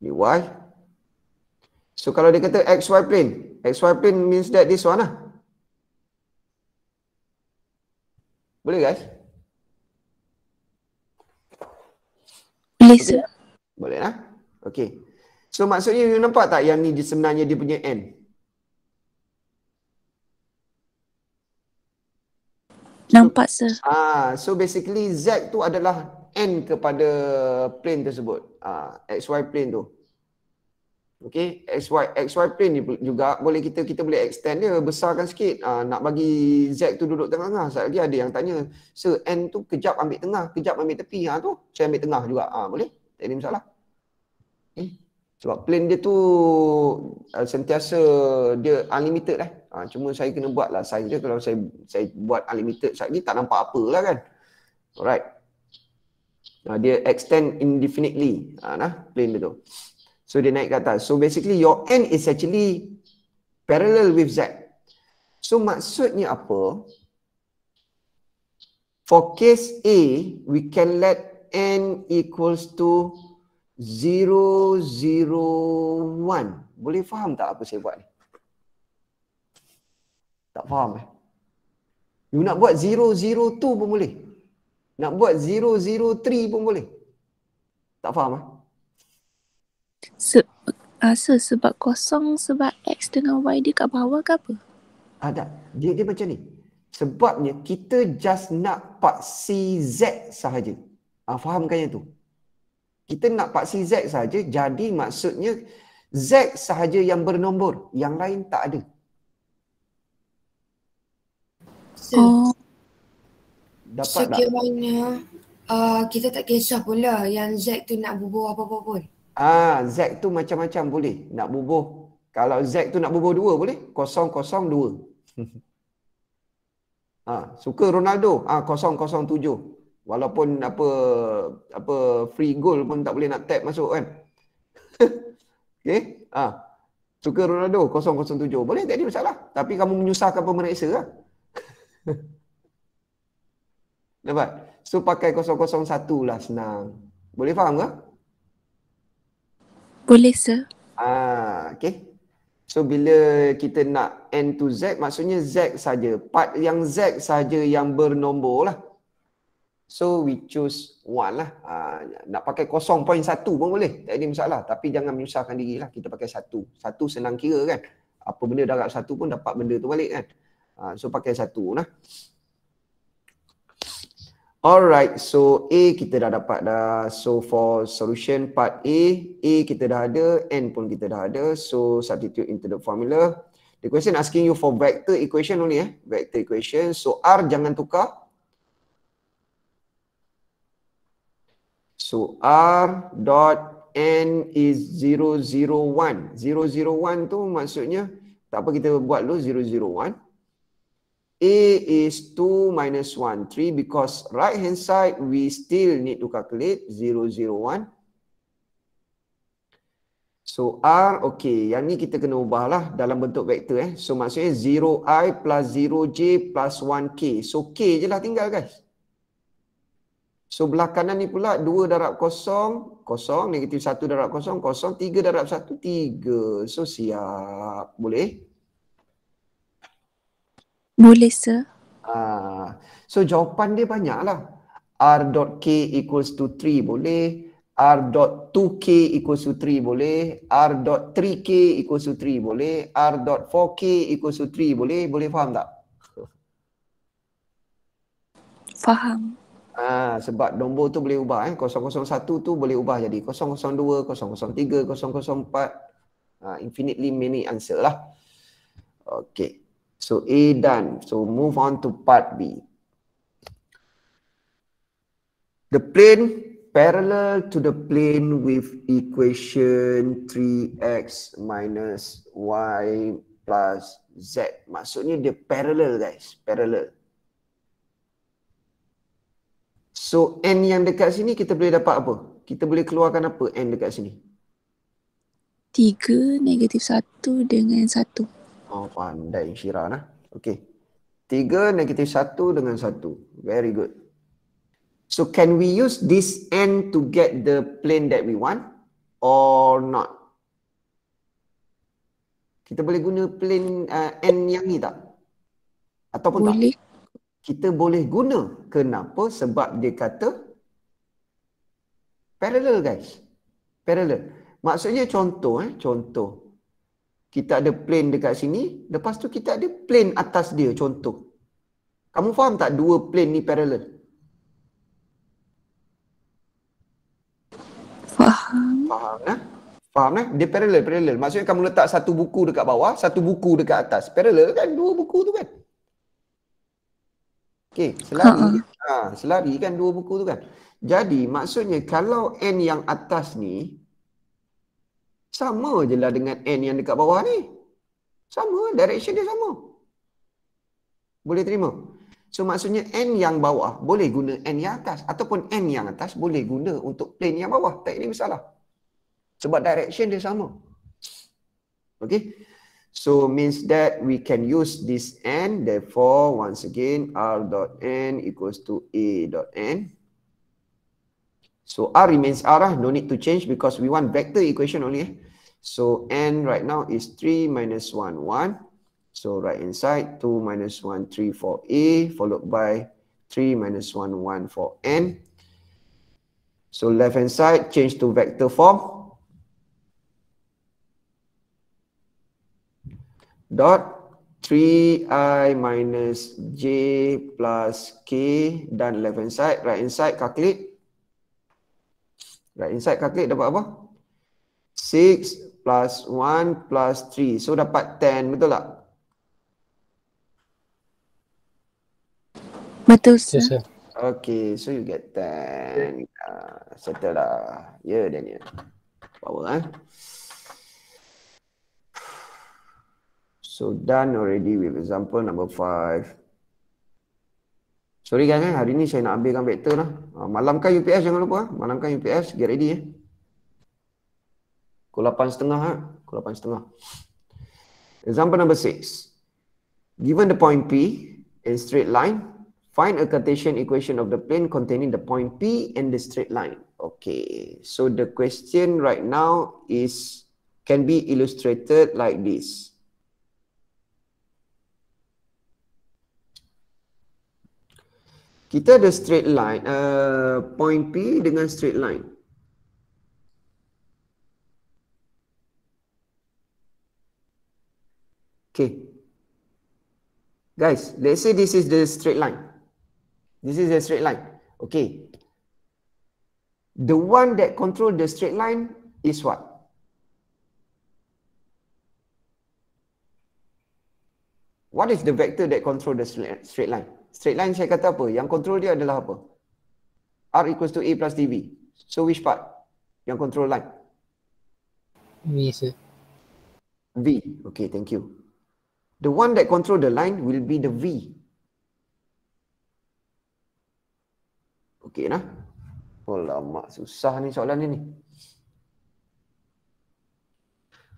ni y so kalau dia kata xy plane xy plane means that this one lah boleh guys please sir boleh lah. Okay. So maksudnya you nampak tak yang ni sebenarnya dia punya n. Nampak sir. Ah, so basically Z tu adalah n kepada plane tersebut. Ah, XY plane tu. Okay, XY, XY plane ni juga boleh kita kita boleh extend dia, besarkan sikit Ah Nak bagi Z tu duduk tengah-tengah, sekejap lagi ada yang tanya Sir, N tu kejap ambil tengah, kejap ambil tepi, ha tu saya ambil tengah juga, ah boleh? tak ada masalah. Okay. Eh, sebab plan dia tu uh, sentiasa dia unlimited lah. Eh. Ha, cuma saya kena buat lah size dia kalau saya saya buat unlimited saat ni tak nampak apa lah kan. Alright. Ha, dia extend indefinitely ha, nah, plan dia tu. So dia naik ke atas. So basically your end is actually parallel with Z. So maksudnya apa? For case A, we can let n equals to 0, 0, 1. Boleh faham tak apa saya buat ni? Tak faham eh? You nak buat 0, 0, 2 pun boleh. Nak buat 0, 0, 3 pun boleh. Tak faham eh? Se Asa ah, sebab kosong sebab X dengan Y dia kat bawah ke apa? Ah, tak. Dia, dia macam ni. Sebabnya kita just nak part z sahaja. Ha, ah, fahamkan yang tu. Kita nak paksi Z saja, jadi maksudnya Z sahaja yang bernombor, yang lain tak ada. Oh. Dapat Sekiranya tak? Uh, kita tak kisah pula yang Z tu nak bubuh apa-apa pun. Ah, Z tu macam-macam boleh. Nak bubuh. Kalau Z tu nak bubuh dua boleh? Kosong, kosong, dua. Ha, suka Ronaldo? Ah, kosong, kosong, tujuh walaupun apa apa free goal pun tak boleh nak tap masuk kan okey ah ha. suka Ronaldo 007 boleh tak ada masalah tapi kamu menyusahkan pemeriksa lah nampak so pakai 001 lah senang boleh faham ke boleh sir ah ha, okey So bila kita nak N to Z maksudnya Z saja part yang Z saja yang bernombor lah. So we choose one lah. Uh, nak pakai 0.1 pun boleh. Tak ada masalah. Tapi jangan menyusahkan diri lah. Kita pakai satu. Satu senang kira kan. Apa benda darab satu pun dapat benda tu balik kan. Uh, so pakai satu lah. Alright, so A kita dah dapat dah. So for solution part A, A kita dah ada, N pun kita dah ada. So substitute into the formula. The question asking you for vector equation only eh. Vector equation. So R jangan tukar. So R dot N is 001. 001 tu maksudnya tak apa kita buat dulu 001. A is 2 minus 1, 3 because right hand side we still need to calculate 001. So R, okay, yang ni kita kena ubah lah dalam bentuk vektor eh. So maksudnya 0i plus 0j plus 1k. So k je lah tinggal guys. So belah kanan ni pula 2 darab kosong, kosong, negatif 1 darab kosong, kosong, 3 darab 1, 3. So siap. Boleh? Boleh, sir. Ah, so jawapan dia banyak lah. R dot K equals to 3 boleh. R dot 2K equals to 3 boleh. R dot 3K equals to 3 boleh. R dot 4K equals to 3 boleh. Boleh faham tak? Faham. Ah, sebab nombor tu boleh ubah. Eh. 001 tu boleh ubah jadi 002, 003, 004. Ah, infinitely many answer lah. Okay. So A done. So move on to part B. The plane parallel to the plane with equation 3x minus y plus z. Maksudnya dia parallel guys. Parallel. So N yang dekat sini kita boleh dapat apa? Kita boleh keluarkan apa N dekat sini? 3 negatif 1 dengan 1. Oh pandai Syirah lah. Okay. 3 negatif 1 dengan 1. Very good. So can we use this N to get the plane that we want or not? Kita boleh guna plane uh, N yang ni tak? Ataupun boleh. tak? Boleh kita boleh guna. Kenapa? Sebab dia kata parallel guys. Parallel. Maksudnya contoh eh, contoh. Kita ada plane dekat sini, lepas tu kita ada plane atas dia contoh. Kamu faham tak dua plane ni parallel? Faham. Faham eh? Faham eh? Dia parallel, parallel. Maksudnya kamu letak satu buku dekat bawah, satu buku dekat atas. Parallel kan? Dua buku tu kan? Okey, selari. Ha, selari kan dua buku tu kan. Jadi maksudnya kalau n yang atas ni sama je lah dengan n yang dekat bawah ni. Sama, direction dia sama. Boleh terima? So maksudnya n yang bawah boleh guna n yang atas ataupun n yang atas boleh guna untuk plane yang bawah. Tak ada masalah. Sebab direction dia sama. Okey. So means that we can use this n. Therefore, once again, r dot n equals to a dot n. So r remains r, ah. no need to change because we want vector equation only. Eh. So n right now is 3 minus 1, 1. So right inside, 2 minus 1, 3 for a, followed by 3 minus 1, 1 for n. So left hand side, change to vector form. dot 3i minus j plus k dan left hand side, right hand side calculate. Right hand side calculate dapat apa? 6 plus 1 plus 3. So dapat 10 betul tak? Betul sir. Yes, sir. Okay, so you get 10. Uh, ah, settle lah. Ya yeah, Daniel. Power eh. So done already with example number 5. Sorry guys eh, hari ni saya nak ambilkan vektor lah. Ah, malamkan UPS jangan lupa. Ah. Malamkan UPS, get ready eh. Kul setengah, ha. Kul 8.30. Example number 6. Given the point P in straight line, find a Cartesian equation of the plane containing the point P and the straight line. Okay, so the question right now is can be illustrated like this. Kita ada straight line uh, point P dengan straight line. Okay. Guys, let's say this is the straight line. This is the straight line. Okay. The one that control the straight line is what? What is the vector that control the straight line? straight line saya kata apa? Yang control dia adalah apa? R equals to A plus DV. So which part? Yang control line? V, sir. V. Okay, thank you. The one that control the line will be the V. Okay, nah. Oh, lama. Susah ni soalan ni. ni.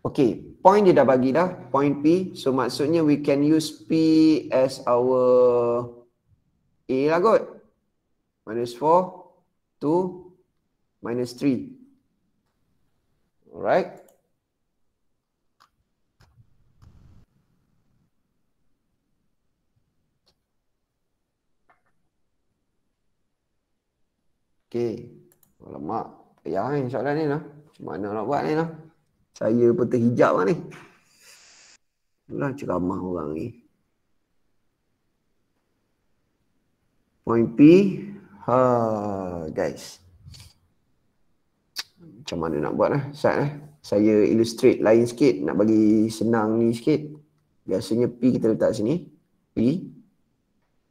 Okay, point dia dah bagi dah. Point P. So, maksudnya we can use P as our A lah kot. Minus 4, 2, minus 3. Alright. Okay. Alamak. Ya, eh, insyaallah ni lah. Macam mana nak buat ni lah. Saya pun terhijab lah ni. Itulah ceramah orang ni. Point P. Ha, guys. Macam mana nak buat lah. Sat, eh? Saya illustrate lain sikit. Nak bagi senang ni sikit. Biasanya P kita letak sini. P.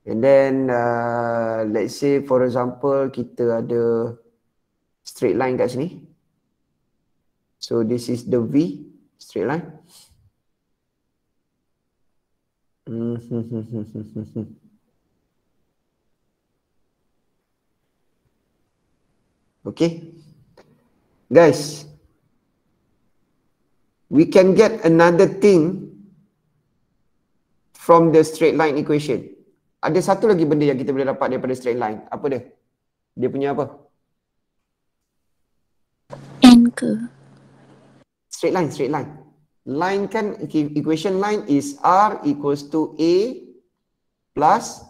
And then uh, let's say for example kita ada straight line kat sini. So this is the V straight line. Mm-hmm. Okay. Guys, we can get another thing from the straight line equation. Ada satu lagi benda yang kita boleh dapat daripada straight line. Apa dia? Dia punya apa? N Straight line, straight line. Line kan, equation line is R equals to A plus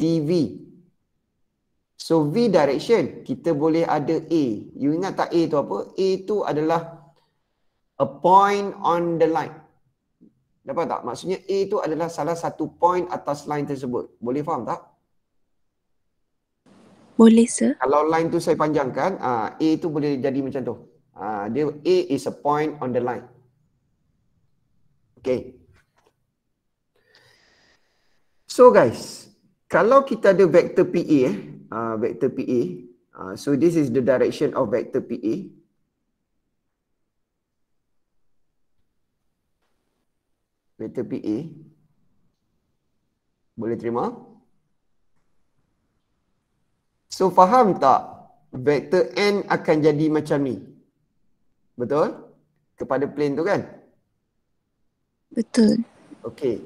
TV. So V direction kita boleh ada A. You ingat tak A tu apa? A tu adalah a point on the line. Dapat tak? Maksudnya A tu adalah salah satu point atas line tersebut. Boleh faham tak? Boleh sir. Kalau line tu saya panjangkan, ah, A tu boleh jadi macam tu. Ah, dia A is a point on the line. Okay. So guys, kalau kita ada vector PA eh, uh, vector PA. Uh, so this is the direction of vector PA. Vector PA. Boleh terima? So faham tak vector N akan jadi macam ni? Betul? Kepada plane tu kan? Betul. Okay.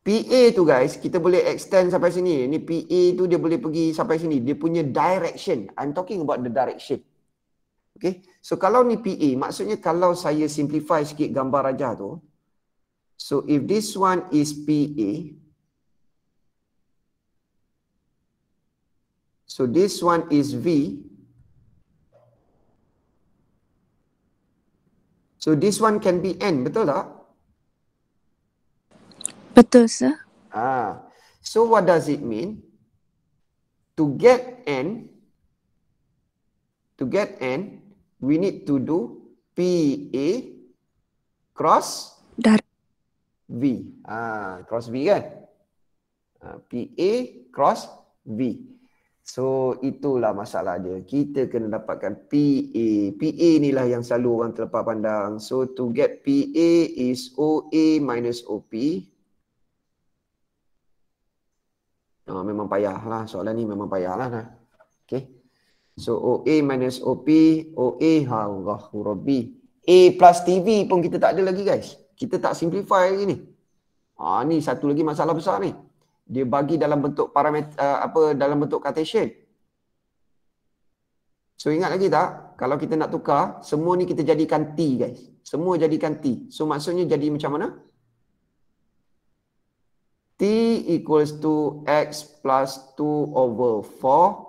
PA tu guys, kita boleh extend sampai sini. Ni PA tu dia boleh pergi sampai sini. Dia punya direction. I'm talking about the direction. Okay. So kalau ni PA, maksudnya kalau saya simplify sikit gambar raja tu. So if this one is PA. So this one is V. So this one can be N, betul tak? Betul, sir. Ah, so what does it mean? To get N, to get N, we need to do P A cross Dar V. Ah, cross V kan? Ah, P A cross V. So itulah masalah dia. Kita kena dapatkan PA. PA inilah yang selalu orang terlepas pandang. So to get PA is OA minus OP. Oh, memang payah lah. Soalan ni memang payah lah. Nah. Okay. So OA minus OP, OA ha Allah Rabbi. A plus TV pun kita tak ada lagi guys. Kita tak simplify lagi ni. Ah ha, ni satu lagi masalah besar ni. Dia bagi dalam bentuk parameter uh, apa dalam bentuk Cartesian. So ingat lagi tak kalau kita nak tukar semua ni kita jadikan T guys. Semua jadikan T. So maksudnya jadi macam mana? t equals to x plus 2 over 4,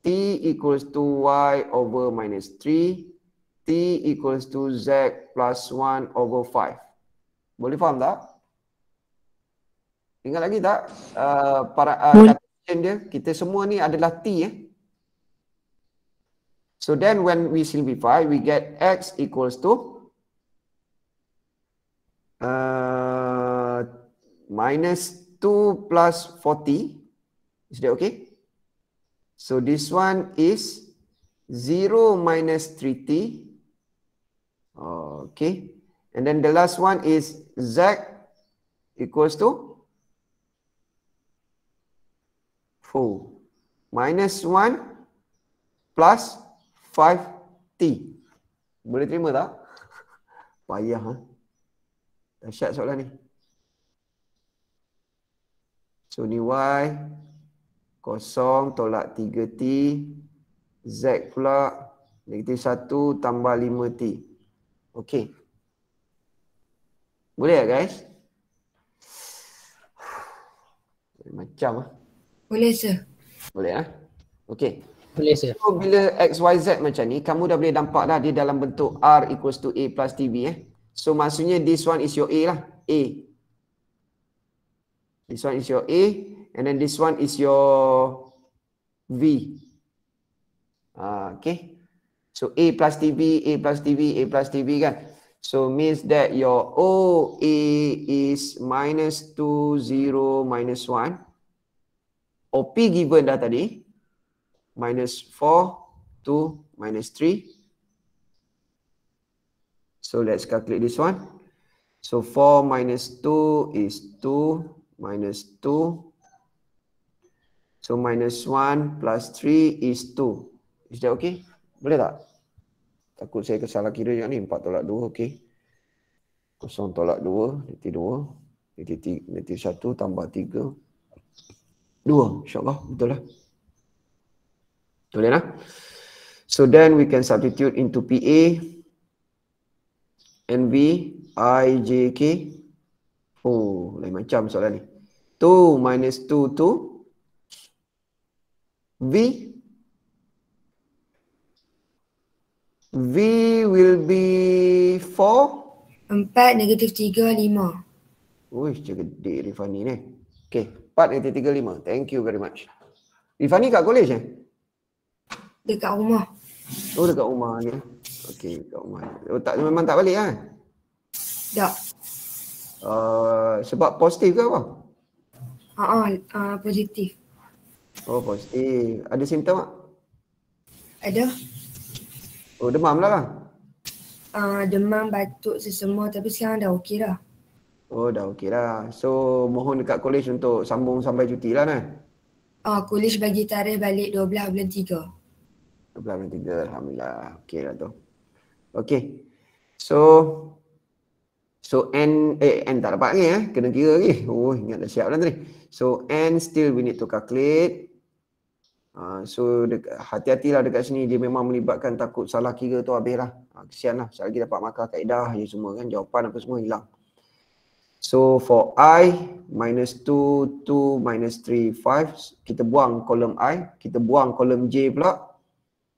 t equals to y over minus 3, t equals to z plus 1 over 5. Boleh faham tak? Ingat lagi tak uh, para uh, dia? Kita semua ni adalah t eh. So then when we simplify, we get x equals to uh, minus plus 40. Is that okay? So this one is 0 minus 3t. Okay. And then the last one is z equals to 4 minus 1 plus 5t. Boleh terima tak? Payah. Ha? Dah syat soalan ni. So ni Y kosong tolak 3T Z pula negatif 1 tambah 5T Okay Boleh tak guys? Macam lah Boleh sir Boleh lah Okay Boleh sir So bila z macam ni kamu dah boleh nampak lah dia dalam bentuk R equals to A plus TB eh So maksudnya this one is your A lah A This one is your A and then this one is your V. Uh, okay. So A plus TV, A plus TV, A plus TV kan. So means that your OA is minus 2, 0, minus 1. OP given dah tadi. Minus 4, 2, minus 3. So let's calculate this one. So 4 minus 2 is minus 2. So minus 1 plus 3 is 2. Is that okay? Boleh tak? Takut saya kesalah kira yang ni 4 tolak 2. Okay. Kosong tolak 2. Nanti 2. Nanti, nanti 1 tambah 3. 2. InsyaAllah. Betul lah. Boleh lah. So then we can substitute into PA. NB. IJK. IJK. Oh, lain macam soalan ni. 2 minus 2 tu V V will be 4 4, negatif 3, 5 Wih, cik gede Rifani ni Okay, 4, negatif 3, 5 Thank you very much Rifani kat college eh? Dekat rumah Oh, dekat rumah ni Okay, dekat rumah Oh, tak, memang tak balik lah? Tak Ah, sebab positif ke apa? Ha ah, uh, uh, positif. Oh positif. Ada simptom tak? Ada. Oh demam lah kan? Uh, demam, batuk, sesemua tapi sekarang dah okey dah. Oh dah okey dah. So mohon dekat kolej untuk sambung sampai cuti lah kan? Ah, uh, kolej bagi tarikh balik 12 bulan 3. 12 bulan 3 Alhamdulillah. Okey lah tu. Okey. So So N, eh N tak dapat lagi eh. Kena kira lagi. Oh ingat dah siap lah tadi. So N still we need to calculate. Uh, so hati hati lah dekat sini dia memang melibatkan takut salah kira tu habis lah. Uh, kesian lah. Sekali lagi dapat markah kaedah je semua kan. Jawapan apa semua hilang. So for I, minus 2, 2, minus 3, 5. Kita buang kolom I. Kita buang kolom J pula.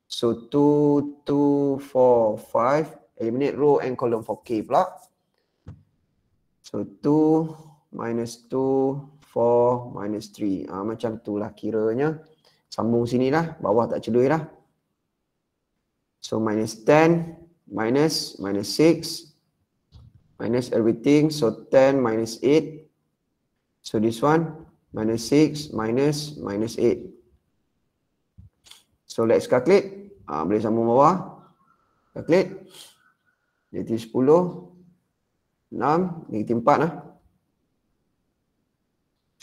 So 2, 2, 4, 5. Eliminate row and column for K pula. So 2 minus 2, 4 minus 3. Ha, ah, macam tu lah kiranya. Sambung sini lah, bawah tak celui lah. So minus 10, minus, minus 6, minus everything. So 10 minus 8. So this one, minus 6, minus, minus 8. So let's calculate. Ha, boleh sambung bawah. Calculate. Jadi 10, 6, negatif 4 lah.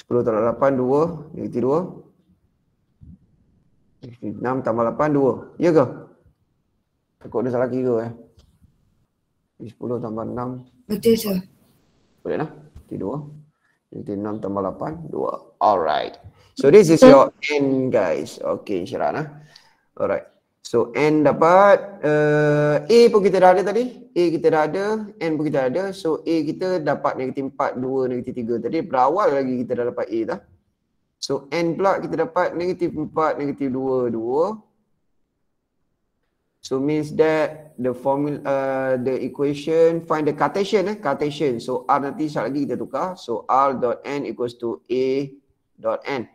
10 tolak 8, 2, negatif 2. 6 tambah 8, 2. Ya ke? Takut dia salah kira eh. 10 tambah 6. Betul, sah. Boleh lah. Negatif 2. Negatif 6 tambah 8, 2. Alright. So this is your end guys. Okay, insyaAllah. Alright. So N dapat uh, A pun kita dah ada tadi A kita dah ada N pun kita ada So A kita dapat negatif 4, 2, negatif 3 Tadi berawal lagi kita dah dapat A dah So N pula kita dapat negatif 4, negatif 2, 2 So means that the formula, uh, the equation Find the Cartesian eh, Cartesian So R nanti sekejap lagi kita tukar So R dot N equals to A dot N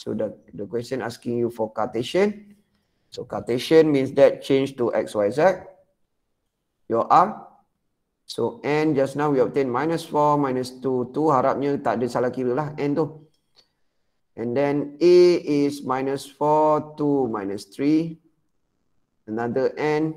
So the, the question asking you for Cartesian So Cartesian means that change to XYZ. Your R. So N just now we obtain minus 4, minus 2, 2. Harapnya tak ada salah kira lah N tu. And then A is minus 4, 2, minus 3. Another N,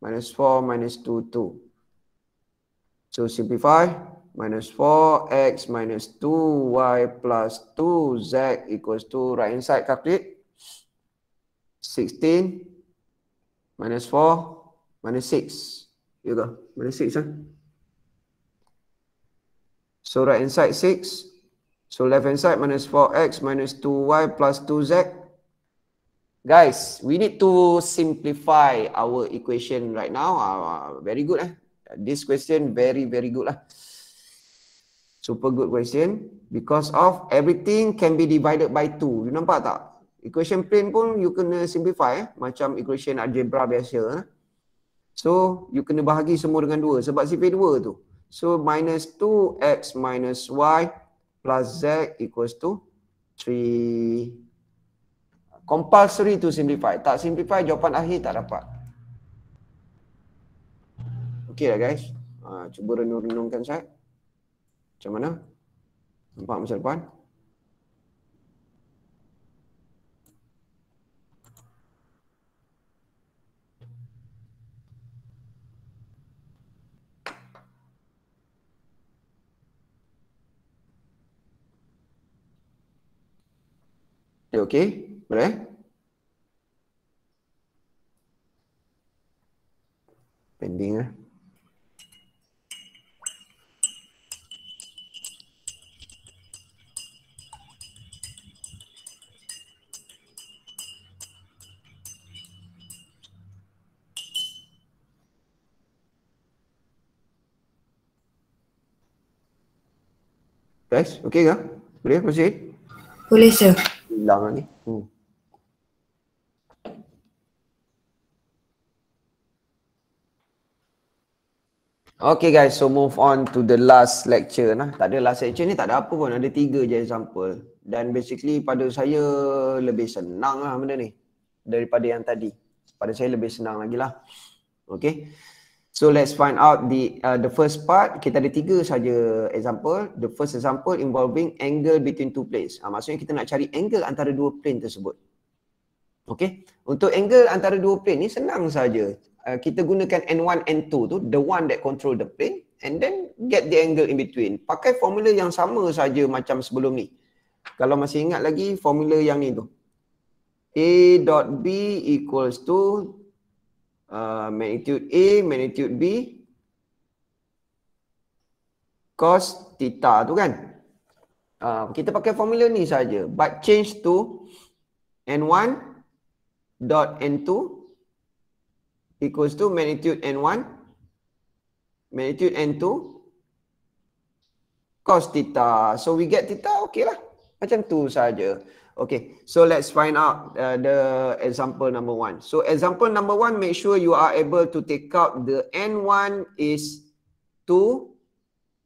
minus 4, minus 2, 2. So simplify, minus 4x minus 2y plus 2z equals to right inside calculate. 16 minus 4 minus 6. You go. Minus 6 kan? So right inside 6. So left inside minus 4x minus 2y plus 2z. Guys, we need to simplify our equation right now. Uh, very good eh. This question very very good lah. Super good question because of everything can be divided by 2. You nampak tak? equation plane pun you kena simplify eh? macam equation algebra biasa eh? so you kena bahagi semua dengan 2 sebab sifir 2 tu so minus 2x minus y plus z equals to 3 compulsory to simplify tak simplify jawapan akhir tak dapat Okay lah guys uh, cuba renung-renungkan saya macam mana nampak macam depan Dia eh, okey. Boleh. Pending eh. Guys, okey ke? Boleh proceed? Boleh, sir hilang ni. Hmm. Okay guys, so move on to the last lecture lah. Tak ada last lecture ni tak ada apa pun. Ada tiga je example. Dan basically pada saya lebih senang lah benda ni. Daripada yang tadi. Pada saya lebih senang lagi lah. Okay. So let's find out the uh, the first part. Kita ada tiga saja example. The first example involving angle between two planes. Uh, maksudnya kita nak cari angle antara dua plane tersebut. Okay. Untuk angle antara dua plane ni senang saja. Uh, kita gunakan N1, N2 tu, the one that control the plane and then get the angle in between. Pakai formula yang sama saja macam sebelum ni. Kalau masih ingat lagi formula yang ni tu. A dot B equals to uh, magnitude A, magnitude B, cos theta tu kan. Uh, kita pakai formula ni saja. But change to N1 dot N2 equals to magnitude N1, magnitude N2, cos theta. So we get theta, okey lah. Macam tu saja. Okay, so let's find out uh, the example number one. So example number one, make sure you are able to take out the N1 is 2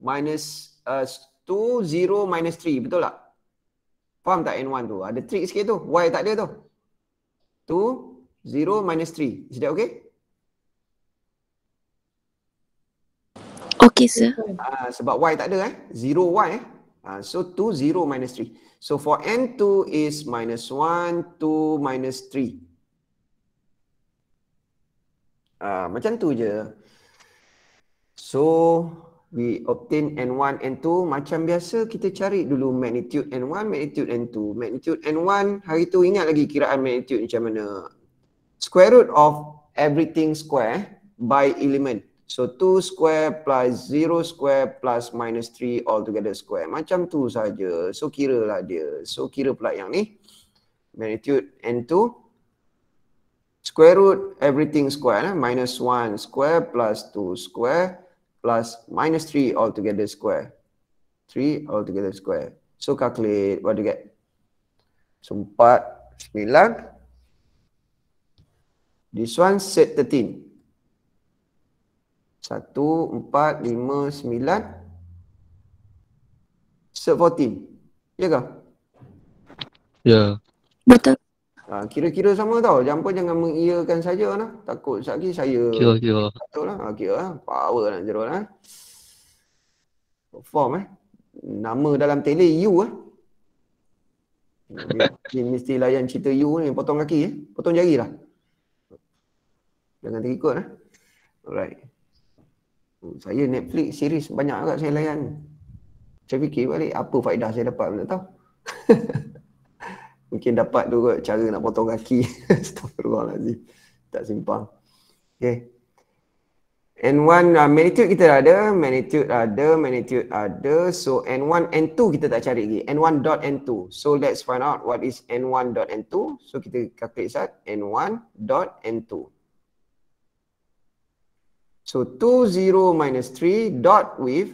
minus uh, 2, 0 minus 3. Betul tak? Faham tak N1 tu? Ada trick sikit tu. Why tak ada tu? 2, 0 minus 3. Is that okay? Okay, sir. Uh, sebab Y tak ada eh. 0, Y eh. Uh, so 2, 0 minus 3. So for N2 is minus 1, 2, minus 3. Uh, ah, macam tu je. So we obtain N1, N2. Macam biasa kita cari dulu magnitude N1, magnitude N2. Magnitude N1 hari tu ingat lagi kiraan magnitude macam mana. Square root of everything square by element. So 2 square plus 0 square plus minus 3 together square. Macam tu saja. So kira lah dia. So kira pula yang ni. Magnitude N2. Square root everything square. Eh? Minus 1 square plus 2 square plus minus 3 together square. 3 together square. So calculate what you get. So 4, 9. This one set 13. Satu, empat, lima, sembilan. Set fourteen. Ya kah? Ya. Betul. Ha, kira-kira sama tau. Jumpa jangan mengiakan saja lah. Takut sekali saya. Kira-kira. Betul lah. Ha, kira lah. Power lah jerol lah. Perform eh. Nama dalam tele you eh. lah. Ini mesti layan cerita you ni. Potong kaki eh. Potong jari lah. Jangan terikut lah. Alright saya Netflix series banyak agak saya layan. Saya fikir balik apa faedah saya dapat tak tahu. Mungkin dapat tu kot cara nak potong kaki. Astagfirullahalazim. tak simpang. Okay. N1 uh, magnitude kita dah ada, magnitude ada, magnitude ada. So N1 N2 kita tak cari lagi. N1 dot N2. So let's find out what is N1 dot N2. So kita calculate sat N1 dot N2. So 2 0 minus 3 dot with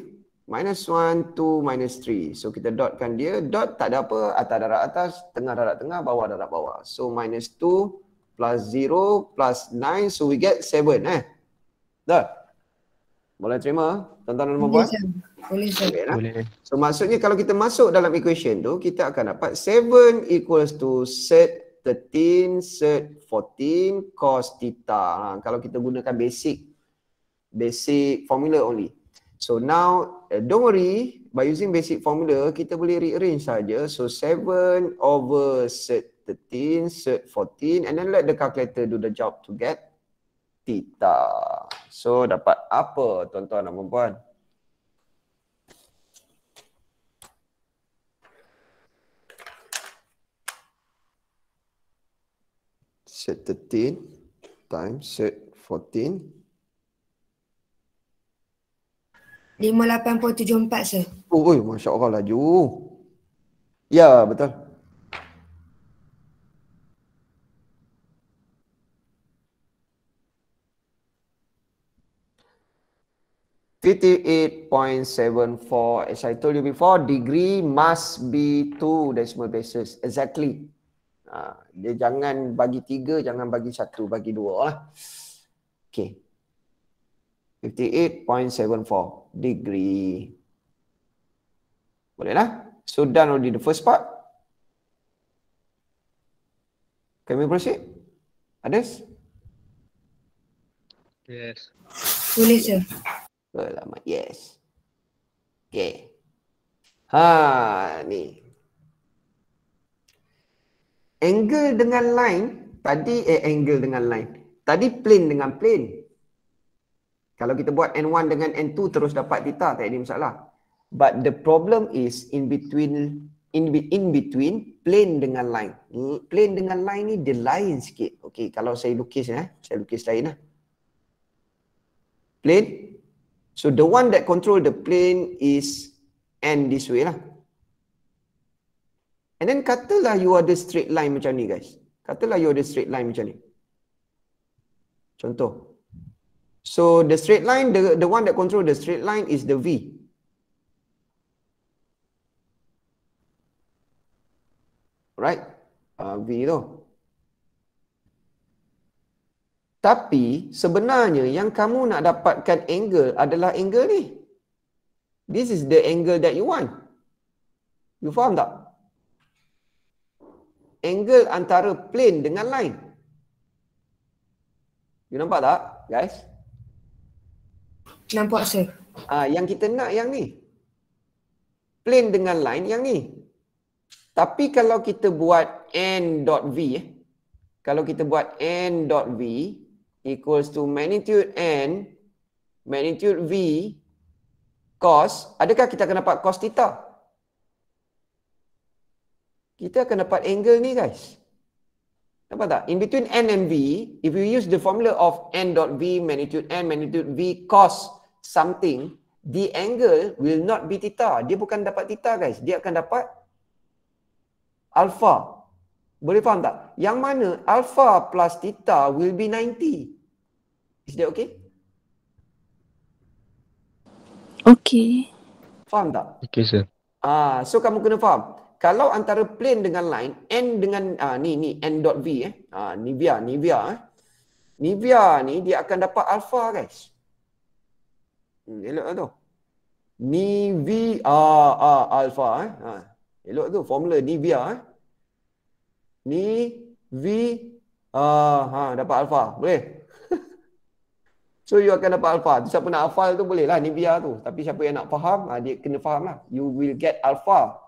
minus 1 2 minus 3. So kita dotkan dia dot tak ada apa atas darat atas, tengah darat tengah, bawah darat bawah. So minus 2 plus 0 plus 9 so we get 7 eh. Dah. Boleh terima tuan-tuan dan puan Boleh. Boleh. Boleh. So maksudnya kalau kita masuk dalam equation tu kita akan dapat 7 equals to set 13 set 14 cos theta. Ha, kalau kita gunakan basic basic formula only. So now eh, don't worry by using basic formula kita boleh rearrange saja. So 7 over cert 13, cert 14 and then let the calculator do the job to get theta. So dapat apa tuan-tuan dan perempuan? Set 13 times set 14 5874 sir. Oh, oi, masya-Allah laju. Ya, betul. Fifty-eight point seven four, as I told you before, degree must be two decimal places. Exactly. Uh, dia jangan bagi tiga, jangan bagi satu, bagi dua lah. Okay. Fifty-eight point seven four degree. Bolehlah. So done already the first part. Can we proceed? Others? Yes. Boleh, sir. Selamat. Yes. Okay. Ha, ni. Angle dengan line, tadi eh angle dengan line. Tadi plane dengan plane. Kalau kita buat N1 dengan N2 terus dapat theta tak ada masalah. But the problem is in between in, in between plane dengan line. Hmm, plane dengan line ni dia lain sikit. Okay kalau saya lukis eh, saya lukis lain lah. Plane. So the one that control the plane is N this way lah. And then katalah you are the straight line macam ni guys. Katalah you are the straight line macam ni. Contoh, So the straight line, the, the one that control the straight line is the V. Right? Uh, v tu. Tapi sebenarnya yang kamu nak dapatkan angle adalah angle ni. This is the angle that you want. You faham tak? Angle antara plane dengan line. You nampak tak guys? Guys? Nampak puasa. Ah, yang kita nak yang ni. Plain dengan line yang ni. Tapi kalau kita buat n n.v eh. Kalau kita buat n dot v equals to magnitude n magnitude v cos, adakah kita akan dapat cos theta? Kita akan dapat angle ni guys. Nampak tak? In between n and v, if you use the formula of n dot v, magnitude n magnitude v cos something, the angle will not be theta. Dia bukan dapat theta guys. Dia akan dapat alpha. Boleh faham tak? Yang mana alpha plus theta will be 90. Is that okay? Okay. Faham tak? Okay, sir. Ah, so kamu kena faham. Kalau antara plane dengan line, N dengan ah, ni, ni, N dot V eh. Ah, ni Nivea eh. Nivea ni dia akan dapat alpha guys. Eh elok lah tu. Nivea alpha. alfa eh. Ha. Elok tu formula Nivea eh. Ni V uh, ha dapat alfa. Boleh. so you akan dapat alfa. Siapa nak hafal tu boleh lah Nivea tu. Tapi siapa yang nak faham, ha, dia kena faham lah. You will get alfa.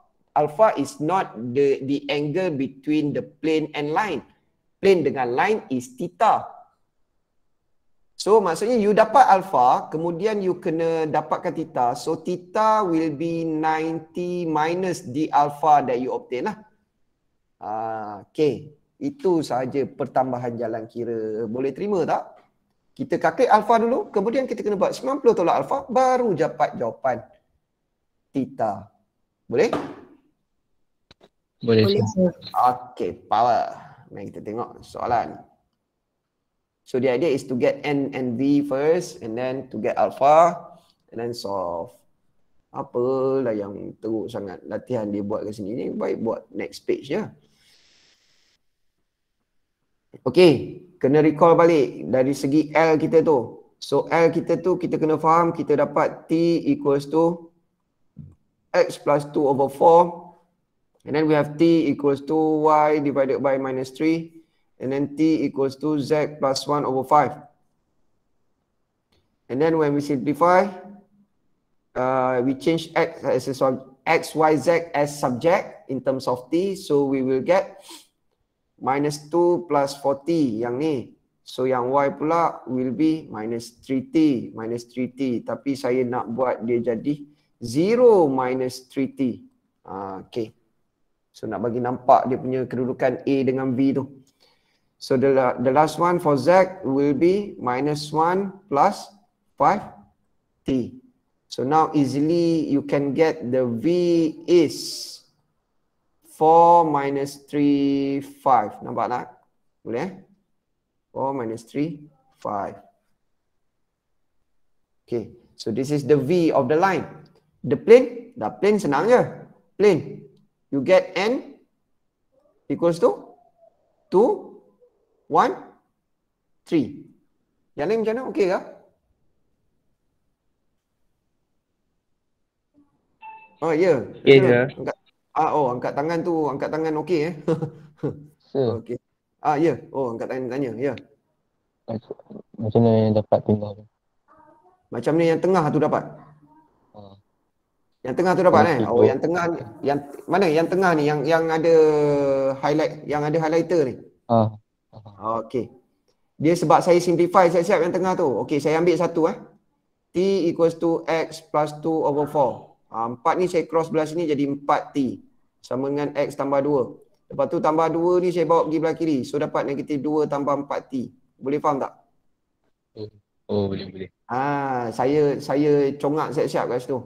Alfa is not the the angle between the plane and line. Plane dengan line is theta. So maksudnya you dapat alpha, kemudian you kena dapatkan theta. So theta will be 90 minus the alpha that you obtain lah. Uh, okay. Itu sahaja pertambahan jalan kira. Boleh terima tak? Kita calculate alpha dulu, kemudian kita kena buat 90 tolak alpha, baru dapat jawapan theta. Boleh. Boleh. Okay, power. Mari kita tengok soalan. So the idea is to get N and V first and then to get alpha and then solve. Apalah yang teruk sangat latihan dia buat kat sini ni baik buat next page je. Ya. Okay, kena recall balik dari segi L kita tu. So L kita tu kita kena faham kita dapat T equals to X plus 2 over 4 and then we have T equals to Y divided by minus 3 and then t equals to z plus 1 over 5. And then when we simplify, uh, we change x as a sub x, y, z as subject in terms of t. So we will get minus 2 plus 4t yang ni. So yang y pula will be minus 3t, minus 3t. Tapi saya nak buat dia jadi 0 minus 3t. Uh, ah, okay. So nak bagi nampak dia punya kedudukan A dengan B tu. So the, the last one for Z will be minus 1 plus 5T. So now easily you can get the V is 4 minus 3, 5. Nampak tak? Boleh? 4 eh? minus 3, 5. Okay. So this is the V of the line. The plane? The plane senang je. Plane. You get N equals to 2 minus One, three. Yang lain macam mana? Okey ke? Oh, ya. Yeah. Okey ke? Ah, oh, angkat tangan tu, angkat tangan okey eh. sure. Ya. Okey. Ah, ya. Yeah. Oh, angkat tangan tanya. Ya. Yeah. Macam mana yang dapat tinggal tu? Macam ni yang tengah tu dapat? Ah. Yang tengah tu dapat eh? Oh, yang tengah ni, yang mana yang tengah ni yang yang ada highlight yang ada highlighter ni? Ah, Okey. Dia sebab saya simplify siap-siap yang tengah tu. Okey, saya ambil satu eh. T equals to X plus 2 over 4. Ha, 4 ni saya cross belah sini jadi 4T. Sama dengan X tambah 2. Lepas tu tambah 2 ni saya bawa pergi belah kiri. So dapat negatif 2 tambah 4T. Boleh faham tak? Oh, oh boleh boleh. Ah, saya saya congak siap-siap kat situ.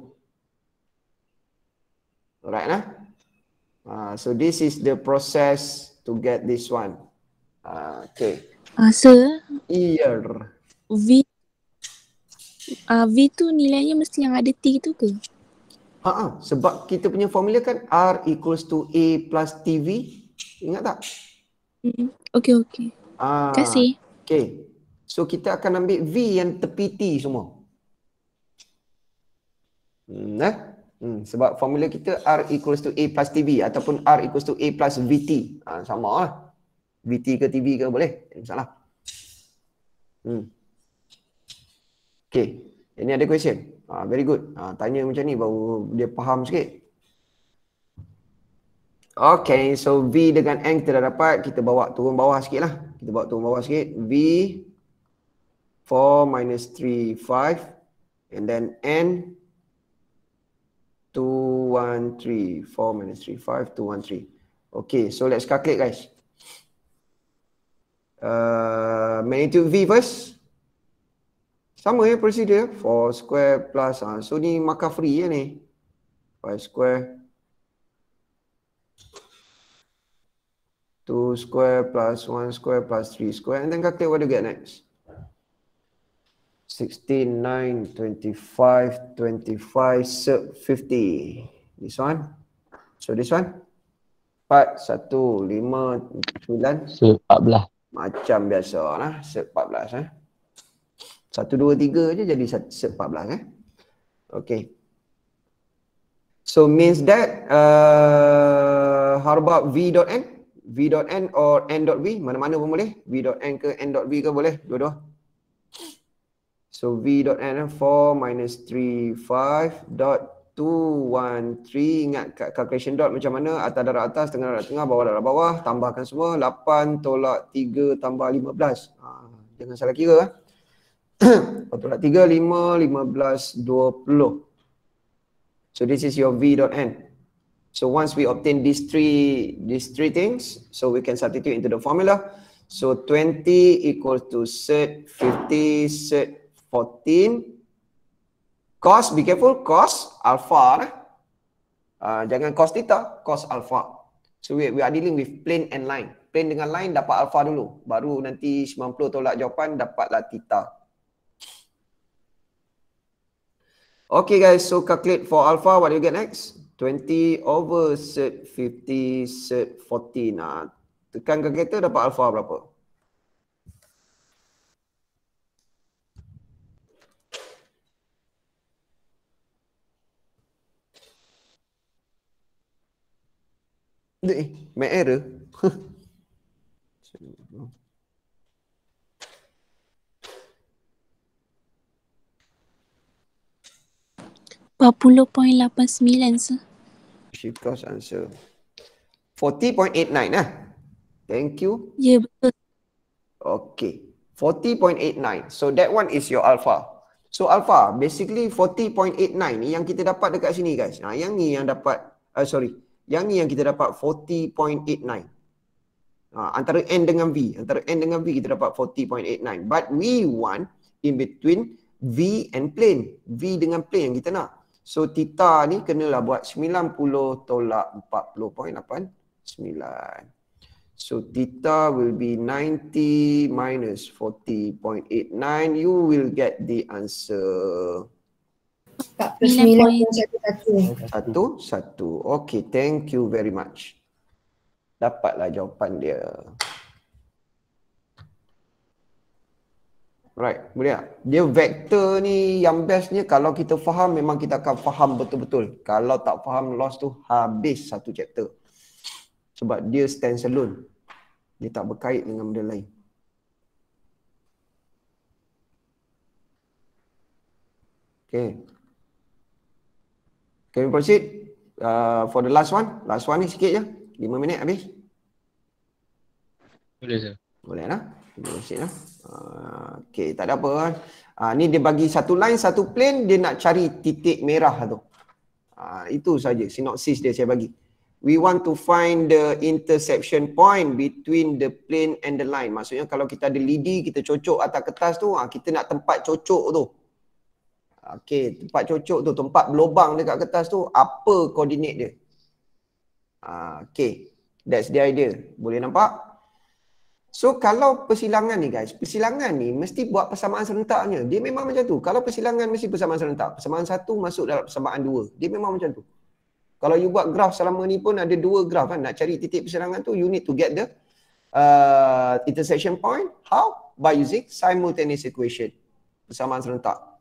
Alright lah. Ha, so this is the process to get this one. Ah, okay. Uh, Year. V. Uh, v tu nilainya mesti yang ada T tu ke? Haa, ha. uh sebab kita punya formula kan R equals to A plus TV. Ingat tak? Okay, okay. Ah, kasih. Okay. So kita akan ambil V yang tepi T semua. Hmm, eh? Hmm, sebab formula kita R equals to A plus TV ataupun R equals to A plus VT. Ha, sama lah. VT ke TV ke boleh. Tak masalah. Hmm. Okay. Ini ada question. Ah, very good. Ah, tanya macam ni baru dia faham sikit. Okay. So V dengan N kita dah dapat. Kita bawa turun bawah sikit lah. Kita bawa turun bawah sikit. V 4 minus 3, 5. And then N 2, 1, 3. 4 minus 3, 5. 2, 1, 3. Okay. So let's calculate guys. 4 Uh, magnitude V first. Sama ya eh, prosedur ya. for square plus ah. So ni maka free ya eh, ni. Pi square. 2 square plus 1 square plus 3 square and then calculate what you get next. 69, 25, 25, 50. This one. So this one. 4, 1, 9. 14. 14. Macam biasa lah, set 14 eh. Satu, dua, tiga je jadi set 14 eh. Okay. So means that, uh, how about v.n? v.n or n.v? Mana-mana pun boleh. v.n ke n.v ke boleh, dua-dua. So v.n 4 eh, minus 3, 5 dot 2, one, three. ingat calculation dot macam mana atas darat atas, tengah darat tengah, bawah darat bawah, tambahkan semua Lapan tolak tiga tambah lima belas ha, jangan salah kira 4 eh. tolak tiga, lima, lima belas, dua puluh. so this is your V dot N so once we obtain these three these three things so we can substitute into the formula so twenty equals to set fifty set fourteen cos be careful cos alpha Uh, jangan cos theta, cos alpha. So we, we are dealing with plane and line. Plane dengan line dapat alpha dulu. Baru nanti 90 tolak jawapan dapatlah theta. Okay guys, so calculate for alpha, what do you get next? 20 over cert 50 set 40 Nah, tekan kalkulator dapat alpha berapa? 0.5. Dek, eh, Mac error. lapan sembilan sir. Shift cross answer. 40.89 lah. Thank you. Ya, yeah, betul. Okay. 40.89. So that one is your alpha. So alpha, basically 40.89 ni yang kita dapat dekat sini guys. Nah, ha, yang ni yang dapat, uh, sorry, yang ni yang kita dapat 40.89. Uh, ha, antara N dengan V. Antara N dengan V kita dapat 40.89. But we want in between V and plane. V dengan plane yang kita nak. So theta ni kenalah buat 90 tolak 40.89. So theta will be 90 minus 40.89. You will get the answer. 9.11 Satu, satu. Okay, thank you very much. Dapatlah jawapan dia. Right, boleh Dia vektor ni yang bestnya kalau kita faham memang kita akan faham betul-betul. Kalau tak faham loss tu habis satu chapter. Sebab dia stand alone. Dia tak berkait dengan benda lain. Okay. Can we proceed uh, for the last one? Last one ni sikit je. 5 minit habis. Boleh sir. Boleh lah. Boleh proceed lah. Uh, okay, tak ada apa. Uh, ni dia bagi satu line, satu plane. Dia nak cari titik merah tu. Uh, itu saja sinopsis dia saya bagi. We want to find the interception point between the plane and the line. Maksudnya kalau kita ada lidi, kita cocok atas kertas tu, uh, kita nak tempat cocok tu. Okey, tempat cocok tu, tempat berlubang dekat kertas tu, apa koordinat dia? Ah, okey. That's the idea. Boleh nampak? So kalau persilangan ni guys, persilangan ni mesti buat persamaan serentaknya. Dia memang macam tu. Kalau persilangan mesti persamaan serentak. Persamaan satu masuk dalam persamaan dua. Dia memang macam tu. Kalau you buat graf selama ni pun ada dua graf kan. Nak cari titik persilangan tu, you need to get the uh, intersection point. How? By using simultaneous equation. Persamaan serentak.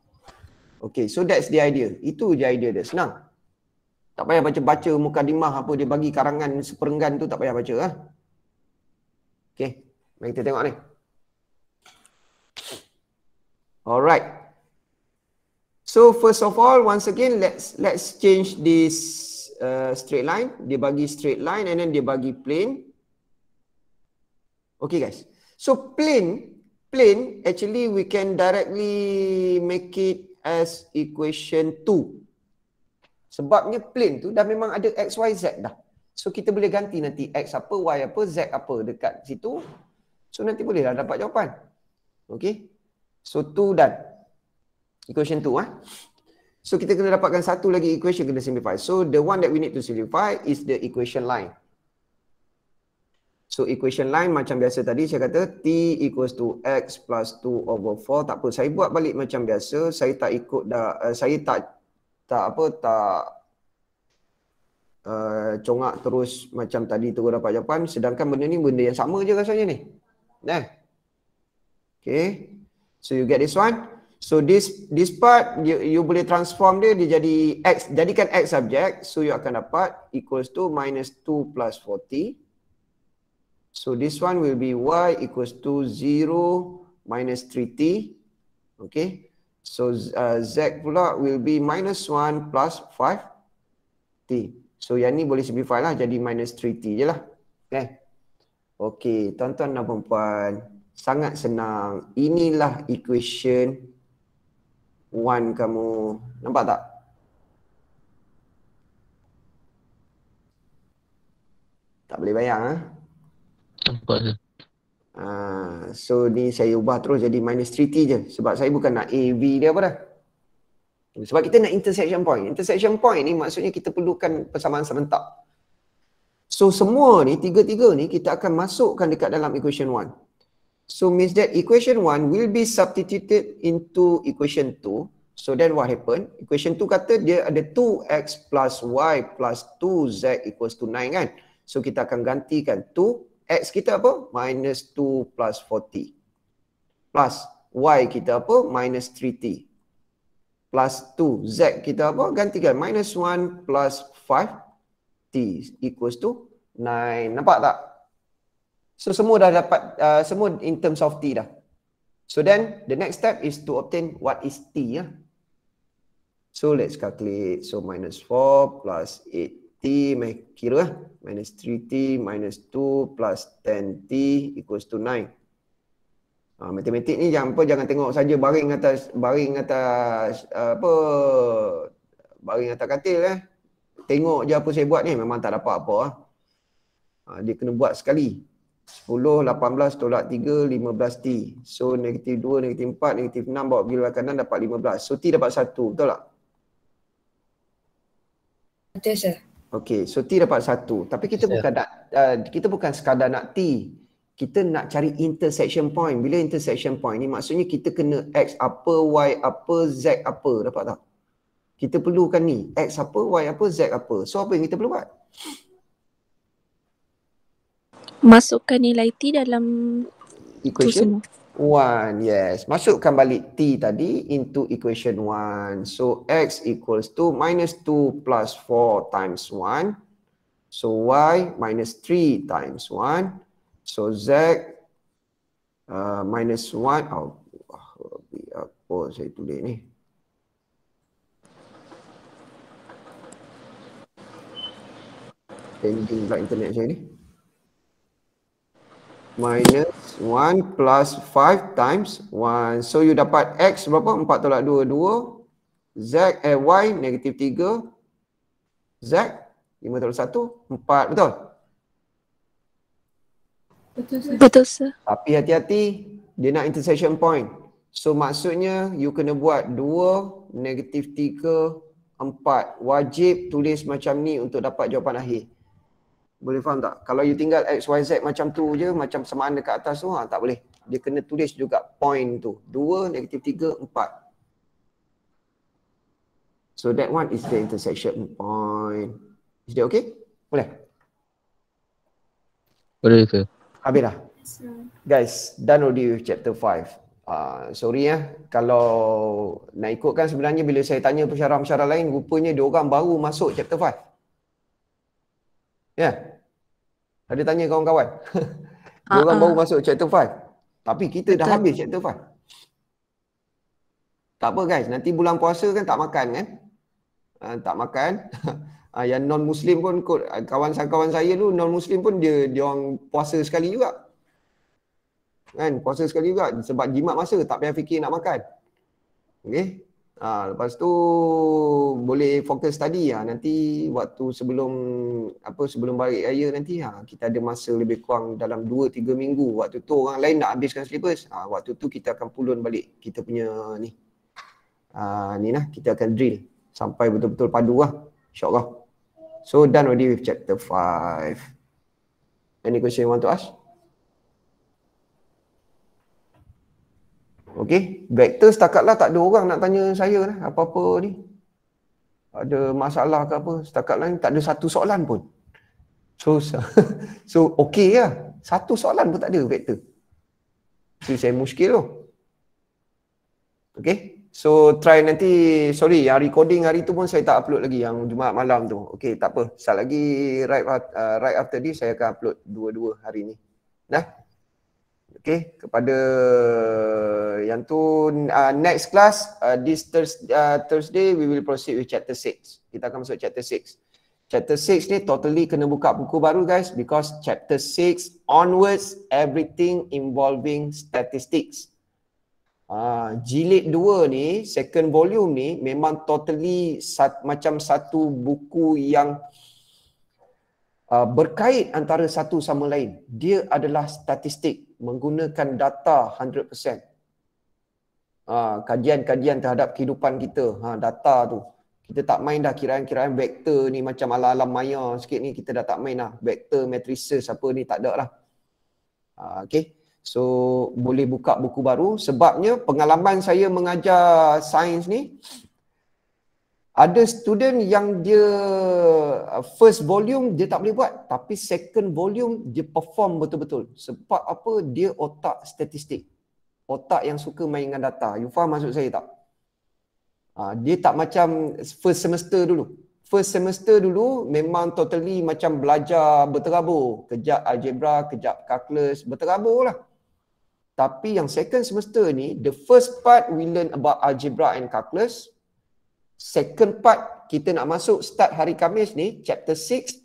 Okay, so that's the idea. Itu je idea dia. Senang. Tak payah baca-baca mukadimah apa dia bagi karangan seperenggan tu tak payah baca. Ha? Okay, mari kita tengok ni. Alright. So first of all, once again, let's let's change this uh, straight line. Dia bagi straight line and then dia bagi plane. Okay guys. So plane, plane actually we can directly make it as equation 2. Sebabnya plane tu dah memang ada x, y, z dah. So kita boleh ganti nanti x apa, y apa, z apa dekat situ. So nanti bolehlah dapat jawapan. Okay. So 2 dan equation 2. Eh? Ah. So kita kena dapatkan satu lagi equation kena simplify. So the one that we need to simplify is the equation line. So equation line macam biasa tadi saya kata t equals to x plus 2 over 4 tak apa saya buat balik macam biasa saya tak ikut dah eh, uh, saya tak tak apa tak uh, congak terus macam tadi terus dapat jawapan sedangkan benda ni benda yang sama je rasanya ni. Nah. Okay. So you get this one. So this this part you, you boleh transform dia dia jadi x jadikan x subject so you akan dapat equals to minus 2 plus 40 So this one will be y equals to 0 minus 3t. Okay. So uh, z pula will be minus 1 plus 5t. So yang ni boleh simplify lah jadi minus 3t je lah. Okay. Okay tuan-tuan dan perempuan. Sangat senang. Inilah equation 1 kamu. Nampak tak? Tak boleh bayang Ha? Nampak tu. Uh, so ni saya ubah terus jadi minus 3T je sebab saya bukan nak AV dia apa dah. Sebab kita nak intersection point. Intersection point ni maksudnya kita perlukan persamaan serentak. So semua ni, tiga-tiga ni kita akan masukkan dekat dalam equation 1. So means that equation 1 will be substituted into equation 2. So then what happen? Equation 2 kata dia ada 2x plus y plus 2z equals to 9 kan? So kita akan gantikan 2 X kita apa? Minus 2 plus 40. Plus Y kita apa? Minus 3T. Plus 2. Z kita apa? Gantikan. Minus 1 plus 5T equals to 9. Nampak tak? So semua dah dapat, uh, semua in terms of T dah. So then, the next step is to obtain what is T ya. So let's calculate. So minus 4 plus T kira lah. Minus 3T minus 2 plus 10T equals to 9. Ha, ah, matematik ni jangan apa jangan tengok saja baring atas baring atas ah, apa baring atas katil eh. Tengok je apa saya buat ni memang tak dapat apa lah. Ha, dia kena buat sekali. 10, 18, tolak 3, 15 T. So negatif 2, negatif 4, negatif 6 bawa bilangan kanan dapat 15. So T dapat 1 betul tak? Betul sir. Okey, so T dapat satu. Tapi kita yeah. bukan nak, uh, kita bukan sekadar nak T. Kita nak cari intersection point. Bila intersection point ni maksudnya kita kena X apa, Y apa, Z apa. Dapat tak? Kita perlukan ni. X apa, Y apa, Z apa. So apa yang kita perlu buat? Masukkan nilai T dalam equation. Tu semua. 1 yes masukkan balik t tadi into equation 1 so x equals to minus 2 plus 4 times 1 so y minus 3 times 1 so z uh, minus 1 oh, apa saya tulis ni pending pula internet saya ni minus 1 plus 5 times 1. So you dapat x berapa? 4 tolak 2, 2. Z, eh, y negatif 3. Z, 5 tolak 1, 4. Betul? Betul, sir. Tapi hati-hati, dia nak intersection point. So maksudnya you kena buat 2, negatif 3, 4. Wajib tulis macam ni untuk dapat jawapan akhir. Boleh faham tak? Kalau you tinggal x y z macam tu je, macam samaan dekat atas tu, ha, tak boleh. Dia kena tulis juga point tu. Dua, negatif tiga, empat. So that one is the intersection point. Is that okay? Boleh? Boleh ke? Habis Yes, Guys, done already with chapter 5. Uh, ah, sorry ya, eh. kalau nak ikut kan sebenarnya bila saya tanya pesyarah-pesyarah lain, rupanya dia orang baru masuk chapter 5. Ya. Yeah. Ada tanya kawan-kawan. Dia orang ah, baru ah. masuk chapter 5. Tapi kita Betul. dah habis chapter 5. Tak apa guys, nanti bulan puasa kan tak makan kan? Uh, tak makan. Uh, yang non muslim pun kot kawan kawan saya tu non muslim pun dia dia orang puasa sekali juga. Kan puasa sekali juga sebab jimat masa tak payah fikir nak makan. Okey, Ha, lepas tu boleh fokus study ya ha. nanti waktu sebelum apa sebelum balik raya nanti ha, kita ada masa lebih kurang dalam 2 3 minggu waktu tu orang lain nak habiskan syllabus ha, waktu tu kita akan pulun balik kita punya ni ha, ni lah kita akan drill sampai betul-betul padu lah insyaallah so done already with chapter 5 any question you want to ask Okey, vector setakatlah tak ada orang nak tanya saya lah apa-apa ni. Ada masalah ke apa? Setakatlah ni tak ada satu soalan pun. So so okey lah. Satu soalan pun tak ada vector. so, saya muskil tu. Okey. So try nanti sorry yang recording hari tu pun saya tak upload lagi yang Jumaat malam tu. Okey, tak apa. Sat lagi right uh, right after this saya akan upload dua-dua hari ni. Nah. Okay, kepada yang tu uh, next class uh, this Thursday, uh, Thursday we will proceed with chapter 6. Kita akan masuk chapter 6. Chapter 6 ni totally kena buka buku baru guys because chapter 6 onwards everything involving statistics. Uh, jilid 2 ni, second volume ni memang totally sat, macam satu buku yang uh, berkait antara satu sama lain. Dia adalah statistik menggunakan data 100%. Ha, kajian-kajian terhadap kehidupan kita, ha, data tu. Kita tak main dah kiraan-kiraan vektor ni macam ala alam maya sikit ni kita dah tak main lah. Vektor, matrices apa ni tak ada lah. Ha, okay. So boleh buka buku baru sebabnya pengalaman saya mengajar sains ni ada student yang dia uh, first volume dia tak boleh buat tapi second volume dia perform betul-betul sebab apa dia otak statistik otak yang suka main dengan data you faham maksud saya tak ah, dia tak macam first semester dulu first semester dulu memang totally macam belajar berterabur kejap algebra kejap calculus berterabur lah tapi yang second semester ni the first part we learn about algebra and calculus second part kita nak masuk start hari Khamis ni chapter 6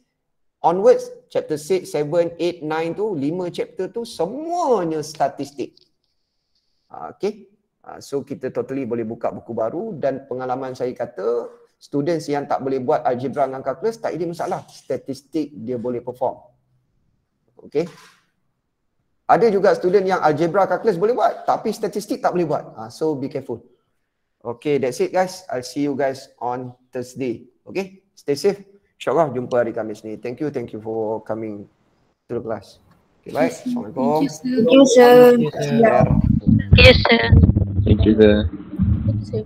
onwards chapter 6 7 8 9 tu 5 chapter tu semuanya statistik. Ah, okay. Ah, so kita totally boleh buka buku baru dan pengalaman saya kata students yang tak boleh buat algebra dengan calculus tak ada masalah. Statistik dia boleh perform. Okay. Ada juga student yang algebra calculus boleh buat tapi statistik tak boleh buat. Ah, so be careful. Okay, that's it guys. I'll see you guys on Thursday. Okay, stay safe. InsyaAllah jumpa hari Khamis ni. Thank you, thank you for coming to the class. Okay, bye. Assalamualaikum. Thank you, sir. Thank you, sir. Thank you, sir. Thank you, sir.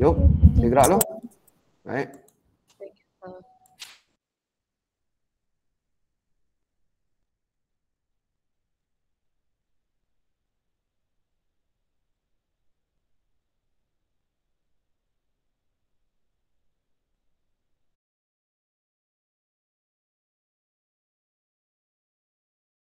Yuk, bergerak lo. Right.